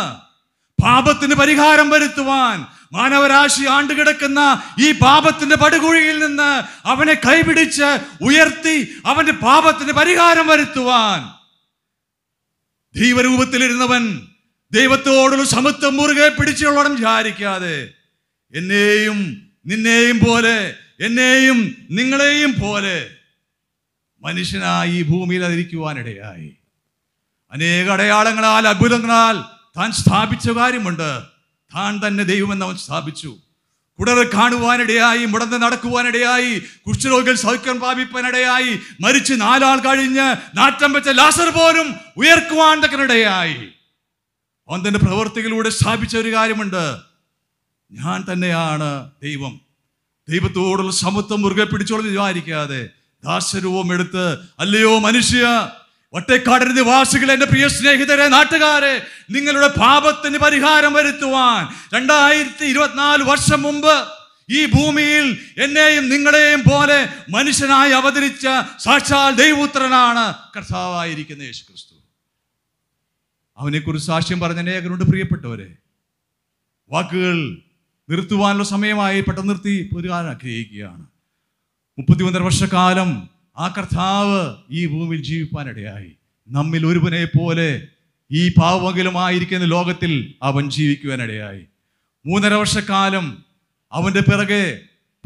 പാപത്തിന് പരിഹാരം വരുത്തുവാൻ മാനവരാശി ആണ്ടുകിടക്കുന്ന ഈ പാപത്തിന്റെ പടുകുഴിയിൽ നിന്ന് അവനെ കൈപിടിച്ച് ഉയർത്തി അവന്റെ പാപത്തിന് പരിഹാരം വരുത്തുവാൻ ദൈവരൂപത്തിലിരുന്നവൻ ദൈവത്തോടുള്ള സമത്വം മുറുകെ പിടിച്ചുള്ളവണം വിചാരിക്കാതെ എന്നെയും നിന്നെയും പോലെ എന്നെയും നിങ്ങളെയും പോലെ മനുഷ്യനായി ഈ ഭൂമിയിൽ അതിരിക്കുവാനിടയായി അനേക അടയാളങ്ങളാൽ അത്ഭുതങ്ങളാൽ താൻ സ്ഥാപിച്ച കാര്യമുണ്ട് താൻ തന്നെ ദൈവമെന്ന് അവൻ സ്ഥാപിച്ചു കുടറ് കാണുവാനിടയായി മുടന്ന് നടക്കുവാനിടയായി കുഷ്ഠരോഗികൾ സൗഖ്യം പ്രാപിപ്പാനിടയായി മരിച്ച് നാലാൾ കഴിഞ്ഞ് നാറ്റം വെച്ച ലാസർ പോലും ഉയർക്കുവാൻ തക്കനിടയായി അവൻ തന്റെ പ്രവൃത്തികളിലൂടെ സ്ഥാപിച്ച ഒരു കാര്യമുണ്ട് ഞാൻ തന്നെയാണ് ദൈവം ദൈവത്തോടുള്ള സമത്വം മുറുകെ പിടിച്ചോളെന്ന് വിചാരിക്കാതെ ദാസരൂപം എടുത്ത് അല്ലയോ മനുഷ്യ ഒറ്റക്കാട് നിവാസികൾ എൻ്റെ പ്രിയ സ്നേഹിതരെ നാട്ടുകാരെ നിങ്ങളുടെ പാപത്തിന് പരിഹാരം വരുത്തുവാൻ രണ്ടായിരത്തി ഇരുപത്തിനാല് വർഷം മുമ്പ് ഈ ഭൂമിയിൽ എന്നെയും നിങ്ങളെയും പോലെ മനുഷ്യനായി അവതരിച്ച സാക്ഷാൽ ദൈവപുത്രനാണ് കർത്താവായിരിക്കുന്ന യേശു ക്രിസ്തു അവനെക്കുറിച്ച് സാക്ഷ്യം പറഞ്ഞ അനേകരുണ്ട് പ്രിയപ്പെട്ടവരെ വാക്കുകൾ നിർത്തുവാനുള്ള സമയമായി പെട്ടെന്ന് നിർത്തി ഒരു ആഗ്രഹിക്കുകയാണ് മുപ്പത്തി ഒന്നര വർഷക്കാലം ആ കർത്താവ് ഈ ഭൂമിയിൽ ജീവിപ്പാനിടയായി നമ്മിൽ ഒരുവനെ പോലെ ഈ പാവമെങ്കിലുമായിരിക്കുന്ന ലോകത്തിൽ അവൻ ജീവിക്കുവാനിടയായി മൂന്നര വർഷക്കാലം അവൻ്റെ പിറകെ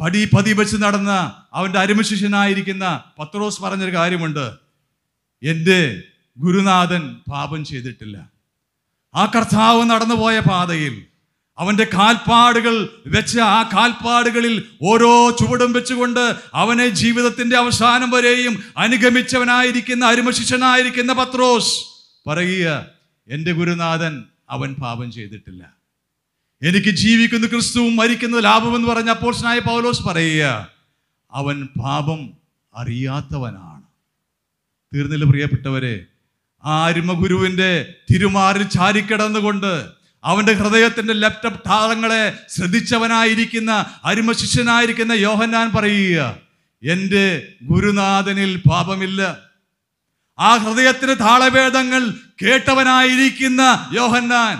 പടി പതി വെച്ച് നടന്ന അവൻ്റെ അരുമശിഷ്യനായിരിക്കുന്ന പത്രോസ് പറഞ്ഞൊരു കാര്യമുണ്ട് എൻ്റെ ഗുരുനാഥൻ പാപം ചെയ്തിട്ടില്ല ആ കർത്താവ് നടന്നുപോയ പാതയിൽ അവന്റെ കാൽപ്പാടുകൾ വെച്ച ആ കാൽപ്പാടുകളിൽ ഓരോ ചുവടും വെച്ചുകൊണ്ട് അവനെ ജീവിതത്തിന്റെ അവസാനം വരെയും അനുഗമിച്ചവനായിരിക്കുന്ന അരുമശിഷ്യനായിരിക്കുന്ന പത്രോസ് പറയുക എൻ്റെ ഗുരുനാഥൻ അവൻ പാപം ചെയ്തിട്ടില്ല എനിക്ക് ജീവിക്കുന്ന ക്രിസ്തുവും മരിക്കുന്നത് ലാഭമെന്ന് പറഞ്ഞ അപ്പോൾസനായ പൗലോസ് പറയുക അവൻ പാപം അറിയാത്തവനാണ് തീർന്നില്ല പ്രിയപ്പെട്ടവരെ ആ അരുമഗുരുവിൻ്റെ തിരുമാറിൽ ചാരിക്കിടന്നുകൊണ്ട് അവൻ്റെ ഹൃദയത്തിൻ്റെ ലാപ്ടോപ്പ് താളങ്ങളെ ശ്രദ്ധിച്ചവനായിരിക്കുന്ന അരുമ ശിഷ്യനായിരിക്കുന്ന യോഹന്നാൻ പറയുക എൻ്റെ ഗുരുനാഥനിൽ പാപമില്ല ആ ഹൃദയത്തിന് താളവേദങ്ങൾ കേട്ടവനായിരിക്കുന്ന യോഹന്നാൻ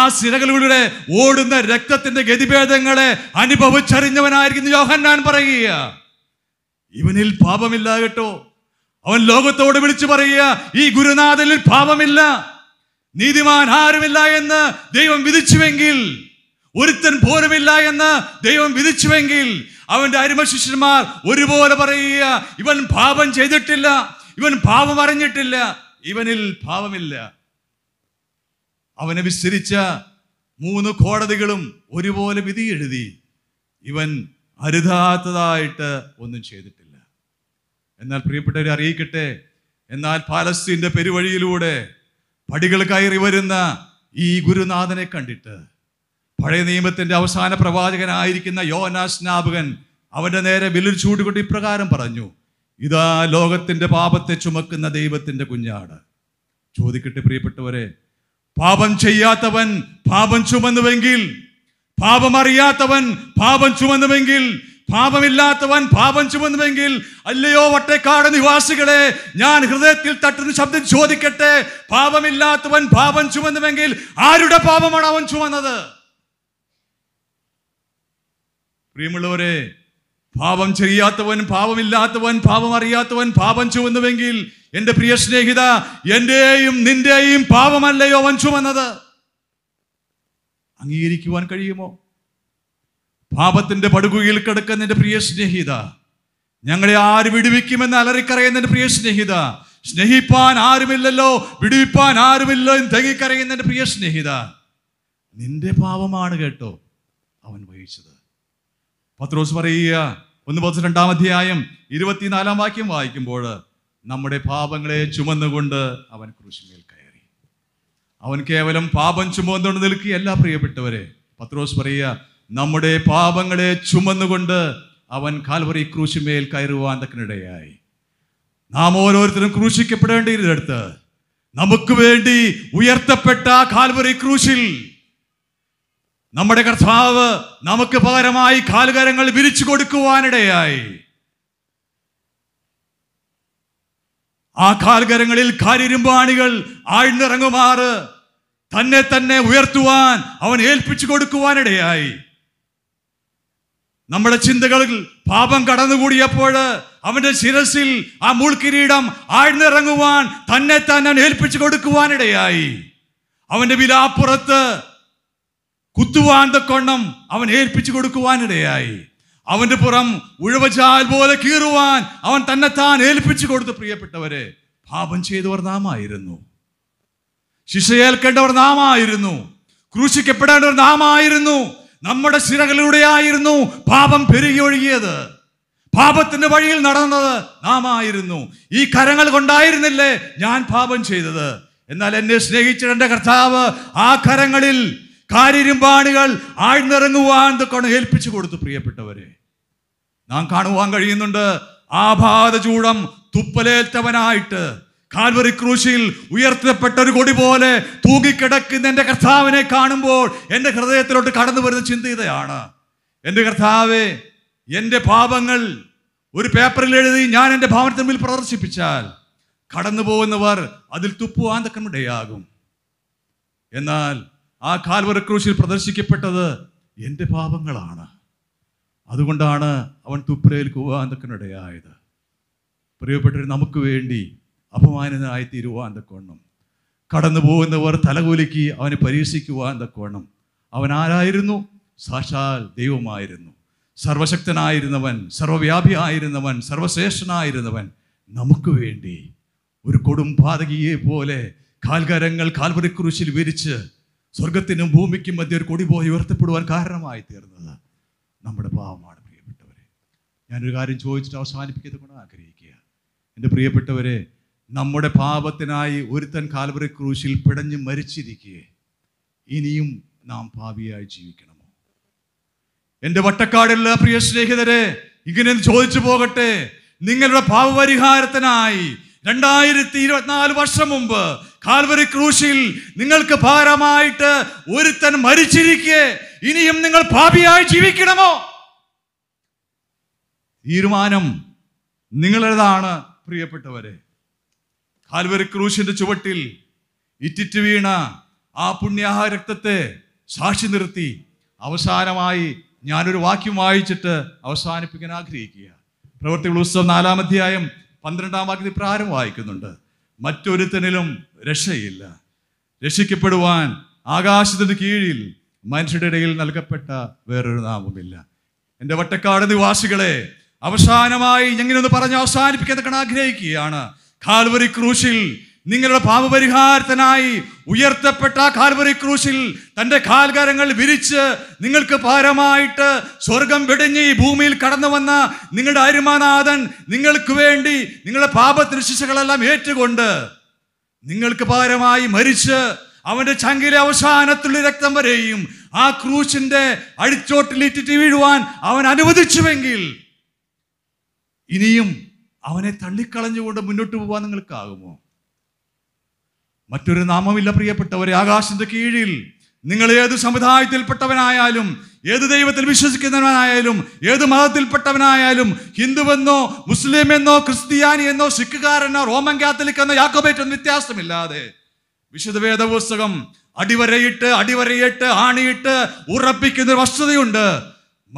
ആ സിരകളിലൂടെ ഓടുന്ന രക്തത്തിന്റെ ഗതിഭേദങ്ങളെ അനുഭവിച്ചറിഞ്ഞവനായിരിക്കുന്ന യോഹന്നാൻ പറയുക ഇവനിൽ പാപമില്ല കേട്ടോ അവൻ ലോകത്തോട് വിളിച്ചു പറയുക ഈ ഗുരുനാഥനിൽ പാപമില്ല നീതിമാൻ ആരുമില്ല എന്ന് ദൈവം വിധിച്ചുവെങ്കിൽ ഒരുത്തൻ പോലുമില്ല എന്ന് ദൈവം വിധിച്ചുവെങ്കിൽ അവന്റെ അരുമ ശിഷ്യന്മാർ ഒരുപോലെ പറയുക ഇവൻ പാപം ചെയ്തിട്ടില്ല ഇവൻ പാപം അറിഞ്ഞിട്ടില്ല ഇവനിൽ പാപമില്ല അവനെ വിസ്തരിച്ച മൂന്ന് കോടതികളും ഒരുപോലെ വിധി എഴുതി ഇവൻ അരുതാത്തതായിട്ട് ഒന്നും ചെയ്തിട്ടില്ല എന്നാൽ പ്രിയപ്പെട്ടവരെ അറിയിക്കട്ടെ എന്നാൽ പാലസ്തീൻ്റെ പെരുവഴിയിലൂടെ പടികൾ കയറി വരുന്ന ഈ ഗുരുനാഥനെ കണ്ടിട്ട് പഴയ നിയമത്തിന്റെ അവസാന പ്രവാചകനായിരിക്കുന്ന യോനാ സ്നാപകൻ അവന്റെ നേരെ വിലിൽ ചൂടുകൊണ്ട് ഇപ്രകാരം പറഞ്ഞു ഇതാ ലോകത്തിന്റെ പാപത്തെ ചുമക്കുന്ന ദൈവത്തിന്റെ കുഞ്ഞാട് ചോദിക്കട്ടെ പ്രിയപ്പെട്ടവരെ പാപം ചെയ്യാത്തവൻ പാപം ചുമന്നുവെങ്കിൽ പാപം അറിയാത്തവൻ പാപം ചുമന്നുവെങ്കിൽ പാപമില്ലാത്തവൻ പാപം ചുമന്നുവെങ്കിൽ അല്ലയോ വട്ടേക്കാട് നിവാസികളെ ഞാൻ ഹൃദയത്തിൽ തട്ടുന്ന ശബ്ദം ചോദിക്കട്ടെ പാപമില്ലാത്തവൻ പാപം ചുമന്നുവെങ്കിൽ ആരുടെ പാപമാണ് അവൻ ചുമന്നത് പ്രിയമുള്ളവരെ പാപം ചെയ്യാത്തവൻ പാപമില്ലാത്തവൻ പാപം അറിയാത്തവൻ പാപം ചുമന്നുവെങ്കിൽ എൻ്റെ പ്രിയ സ്നേഹിത എൻ്റെയും നിന്റെയും പാപമല്ലയോ അവൻ ചുമന്നത് അംഗീകരിക്കുവാൻ കഴിയുമോ പാപത്തിന്റെ പടുകുകയിൽ കിടക്കുന്ന എൻ്റെ പ്രിയ സ്നേഹിത ഞങ്ങളെ ആര് വിടുവിക്കുമെന്ന് അലറിക്കറയുന്ന എൻ്റെ പ്രിയ സ്നേഹിത സ്നേഹിപ്പാൻ ആരുമില്ലല്ലോ വിടുവിപ്പാൻ ആരുമില്ലോ എന്ന് തെങ്ങിക്കറയുന്ന എൻ്റെ പ്രിയ സ്നേഹിത നിന്റെ പാപമാണ് കേട്ടോ അവൻ വഹിച്ചത് പത്രോസ് പറയുക ഒന്ന് പത്ത് രണ്ടാം അധ്യായം ഇരുപത്തിനാലാം വാക്യം വായിക്കുമ്പോൾ നമ്മുടെ പാപങ്ങളെ ചുമന്നുകൊണ്ട് അവൻ ക്രൂശിമേൽ കയറി അവൻ കേവലം പാപം ചുമന്നുകൊണ്ട് നിൽക്കുകയല്ല പ്രിയപ്പെട്ടവരെ പത്രോസ് പറയുക നമ്മുടെ പാപങ്ങളെ ചുമന്നുകൊണ്ട് അവൻ കാൽവറി ക്രൂശിമേൽ കയറുവാൻ തക്കിനിടയായി നാം ഓരോരുത്തരും ക്രൂശിക്കപ്പെടേണ്ടിയിരുന്നിടത്ത് നമുക്ക് വേണ്ടി ഉയർത്തപ്പെട്ട കാൽവറി ക്രൂശിൽ നമ്മുടെ കർത്താവ് നമുക്ക് പകരമായി കാൽകരങ്ങൾ വിരിച്ചു കൊടുക്കുവാനിടയായി ആ കാൽകരങ്ങളിൽ കാരിരുമ്പാണികൾ ആഴ്ന്നിറങ്ങുമാറ് തന്നെ തന്നെ ഉയർത്തുവാൻ അവൻ ഏൽപ്പിച്ചു കൊടുക്കുവാനിടയായി നമ്മുടെ ചിന്തകളിൽ പാപം കടന്നുകൂടിയപ്പോൾ അവന്റെ ശിരസിൽ ആ മുൾക്കിരീടം ആഴ്ന്നിറങ്ങുവാൻ തന്നെ തന്നെ ഏൽപ്പിച്ചു കൊടുക്കുവാനിടയായി അവന്റെ വിലാപ്പുറത്ത് കുത്തുവാൻ തക്കൊണ്ണം അവൻ ഏൽപ്പിച്ചു കൊടുക്കുവാനിടയായി അവന്റെ പുറം ഉഴവച്ചാൽ പോലെ കീറുവാൻ അവൻ തന്നെ താൻ ഏൽപ്പിച്ചു കൊടുത്ത് പ്രിയപ്പെട്ടവരെ പാപം ചെയ്തവർ നാമായിരുന്നു ശിക്ഷയേൽക്കേണ്ടവർ നാമായിരുന്നു ക്രൂശിക്കപ്പെടേണ്ടവർ നാമായിരുന്നു നമ്മുടെ ആയിരുന്നു പാപം ഒഴുകിയത് പാപത്തിന്റെ വഴിയിൽ നടന്നത് നാം ആയിരുന്നു ഈ കരങ്ങൾ കൊണ്ടായിരുന്നില്ലേ ഞാൻ പാപം ചെയ്തത് എന്നാൽ എന്നെ സ്നേഹിച്ചിടേണ്ട കർത്താവ് ആ കരങ്ങളിൽ കാര്യരുമ്പാണികൾ ആഴ്ന്നിറങ്ങുവാൻ തൊക്കെ ഏൽപ്പിച്ചു കൊടുത്തു പ്രിയപ്പെട്ടവരെ നാം കാണുവാൻ കഴിയുന്നുണ്ട് ആഭാതചൂടം ചൂടം തുപ്പലേറ്റവനായിട്ട് കാൽവറി ക്രൂശിൽ ഉയർത്തപ്പെട്ട ഒരു കൊടി പോലെ തൂങ്ങിക്കിടക്കുന്ന എൻ്റെ കർത്താവിനെ കാണുമ്പോൾ എൻ്റെ ഹൃദയത്തിലോട്ട് കടന്നു വരുന്ന ചിന്ത എൻ്റെ കർത്താവെ എൻ്റെ പാപങ്ങൾ ഒരു പേപ്പറിൽ എഴുതി ഞാൻ എൻ്റെ ഭാവനത്തിന് മുമ്പിൽ പ്രദർശിപ്പിച്ചാൽ കടന്നു പോകുന്നവർ അതിൽ തുപ്പുവാൻ തക്കമിടയാകും എന്നാൽ ആ കാൽവറി ക്രൂശിൽ പ്രദർശിക്കപ്പെട്ടത് എൻ്റെ പാപങ്ങളാണ് അതുകൊണ്ടാണ് അവൻ തുപ്പുരയിൽ കൂവാൻ തക്കനിടയായത് പ്രിയപ്പെട്ടവർ നമുക്ക് വേണ്ടി അപമാനിതനായി തീരുവാൻ തക്കോണം കടന്നു പോകുന്നവർ തലകുലുക്കി അവനെ പരീക്ഷിക്കുവാൻ തക്കോണം അവൻ ആരായിരുന്നു സാക്ഷാൽ ദൈവമായിരുന്നു സർവശക്തനായിരുന്നവൻ ആയിരുന്നവൻ സർവശ്രേഷ്ഠനായിരുന്നവൻ നമുക്ക് വേണ്ടി ഒരു കൊടും പാതകിയെ പോലെ കാൽകരങ്ങൾ കാൽവറിക്കുറിശിൽ വിരിച്ച് സ്വർഗത്തിനും ഭൂമിക്കും മധ്യ ഒരു കൊടി പോയി ഉയർത്തപ്പെടുവാൻ കാരണമായി തീർന്നത് നമ്മുടെ പാവമാണ് പ്രിയപ്പെട്ടവരെ ഞാനൊരു കാര്യം ചോദിച്ചിട്ട് അവസാനിപ്പിക്കുന്നത് കൊണ്ട് ആഗ്രഹിക്കുക എൻ്റെ പ്രിയപ്പെട്ടവരെ നമ്മുടെ പാപത്തിനായി ഒരുത്തൻ കാൽവറി ക്രൂശിൽ പിടഞ്ഞ് മരിച്ചിരിക്കേ ഇനിയും നാം ഭാവിയായി ജീവിക്കണമോ എൻ്റെ വട്ടക്കാടുള്ള പ്രിയ സ്നേഹിതരെ ഇങ്ങനെ ചോദിച്ചു പോകട്ടെ നിങ്ങളുടെ പാപപരിഹാരത്തിനായി രണ്ടായിരത്തി ഇരുപത്തിനാല് വർഷം മുമ്പ് കാൽവരി ക്രൂശിൽ നിങ്ങൾക്ക് ഭാരമായിട്ട് ഒരുത്തൻ മരിച്ചിരിക്കെ ഇനിയും നിങ്ങൾ ഭാവിയായി ജീവിക്കണമോ തീരുമാനം നിങ്ങളുടേതാണ് പ്രിയപ്പെട്ടവരെ കാൽവരി ക്രൂശിന്റെ ചുവട്ടിൽ ഇറ്റിറ്റ് വീണ ആ പുണ്യാഹ രക്തത്തെ സാക്ഷി നിർത്തി അവസാനമായി ഞാനൊരു വാക്യം വായിച്ചിട്ട് അവസാനിപ്പിക്കാൻ ആഗ്രഹിക്കുക പ്രവൃത്തികൾ ഉത്സവം നാലാം അധ്യായം പന്ത്രണ്ടാം വാക്യത്തിൽ പ്രാരം വായിക്കുന്നുണ്ട് മറ്റൊരുത്തനിലും രക്ഷയില്ല രക്ഷിക്കപ്പെടുവാൻ ആകാശത്തിന് കീഴിൽ മനുഷ്യരുടെ ഇടയിൽ നൽകപ്പെട്ട വേറൊരു നാമമില്ല എൻ്റെ വട്ടക്കാട് നിവാസികളെ അവസാനമായി ഒന്ന് പറഞ്ഞ് അവസാനിപ്പിക്കാൻ ആഗ്രഹിക്കുകയാണ് കാൽവരി ക്രൂശിൽ നിങ്ങളുടെ പാപപരിഹാരത്തിനായി ഉയർത്തപ്പെട്ട കാൽവറി ക്രൂശിൽ തൻ്റെ കാൽകരങ്ങൾ വിരിച്ച് നിങ്ങൾക്ക് ഭാരമായിട്ട് സ്വർഗം വെടിഞ്ഞ് ഈ ഭൂമിയിൽ കടന്നു വന്ന നിങ്ങളുടെ അരുമാനാഥൻ നിങ്ങൾക്ക് വേണ്ടി നിങ്ങളുടെ പാപത്തിനുശിശകളെല്ലാം ഏറ്റുകൊണ്ട് നിങ്ങൾക്ക് ഭാരമായി മരിച്ച് അവൻ്റെ ചങ്കിലെ അവസാനത്തുള്ളി രക്തം വരെയും ആ ക്രൂശിൻ്റെ അടിച്ചോട്ടിലിറ്റിട്ട് വീഴുവാൻ അവൻ അനുവദിച്ചുവെങ്കിൽ ഇനിയും അവനെ തള്ളിക്കളഞ്ഞുകൊണ്ട് മുന്നോട്ട് പോകാൻ നിങ്ങൾക്കാകുമോ മറ്റൊരു നാമമില്ല പ്രിയപ്പെട്ടവരെ ആകാശത്തിന്റെ കീഴിൽ നിങ്ങൾ ഏത് സമുദായത്തിൽപ്പെട്ടവനായാലും ഏത് ദൈവത്തിൽ വിശ്വസിക്കുന്നവനായാലും ഏത് മതത്തിൽപ്പെട്ടവനായാലും ഹിന്ദുവെന്നോ മുസ്ലിം എന്നോ ക്രിസ്ത്യാനി എന്നോ സിഖുകാരനോ റോമൻ കാത്തലിക് എന്നോ എന്ന വ്യത്യാസമില്ലാതെ വിശുദ്ധ പുസ്തകം അടിവരയിട്ട് അടിവരയിട്ട് ആണിയിട്ട് ഉറപ്പിക്കുന്ന വസ്തുതയുണ്ട്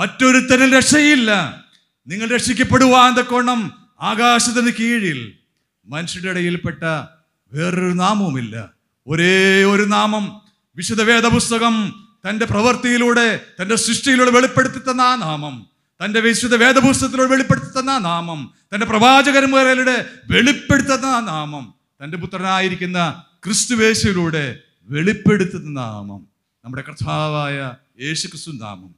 മറ്റൊരുത്തരും രക്ഷയില്ല നിങ്ങൾ രക്ഷിക്കപ്പെടുവാൻ തക്കോണം ആകാശത്തിന് കീഴിൽ മനുഷ്യരുടെ ഇടയിൽപ്പെട്ട വേറൊരു നാമവുമില്ല ഒരേ ഒരു നാമം വിശുദ്ധ വേദപുസ്തകം തൻ്റെ പ്രവൃത്തിയിലൂടെ തൻ്റെ സൃഷ്ടിയിലൂടെ വെളിപ്പെടുത്തി തന്ന ആ നാമം തൻ്റെ വിശുദ്ധ വേദപുസ്തകത്തിലൂടെ വെളിപ്പെടുത്തി തന്ന ആ നാമം തൻ്റെ പ്രവാചകന്മാരുടെ വെളിപ്പെടുത്തുന്ന ആ നാമം തൻ്റെ പുത്രനായിരിക്കുന്ന ക്രിസ്തുവേശയിലൂടെ വെളിപ്പെടുത്തുന്ന നാമം നമ്മുടെ കർത്താവായ യേശു ക്രിസ്തു നാമം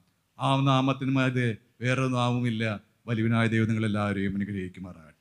ആ നാമത്തിന് വേറെ നാമവുമില്ല വലിയവനായ ദൈവം നിങ്ങളെല്ലാവരെയും അനുഗ്രഹിക്കുമാറാകട്ടെ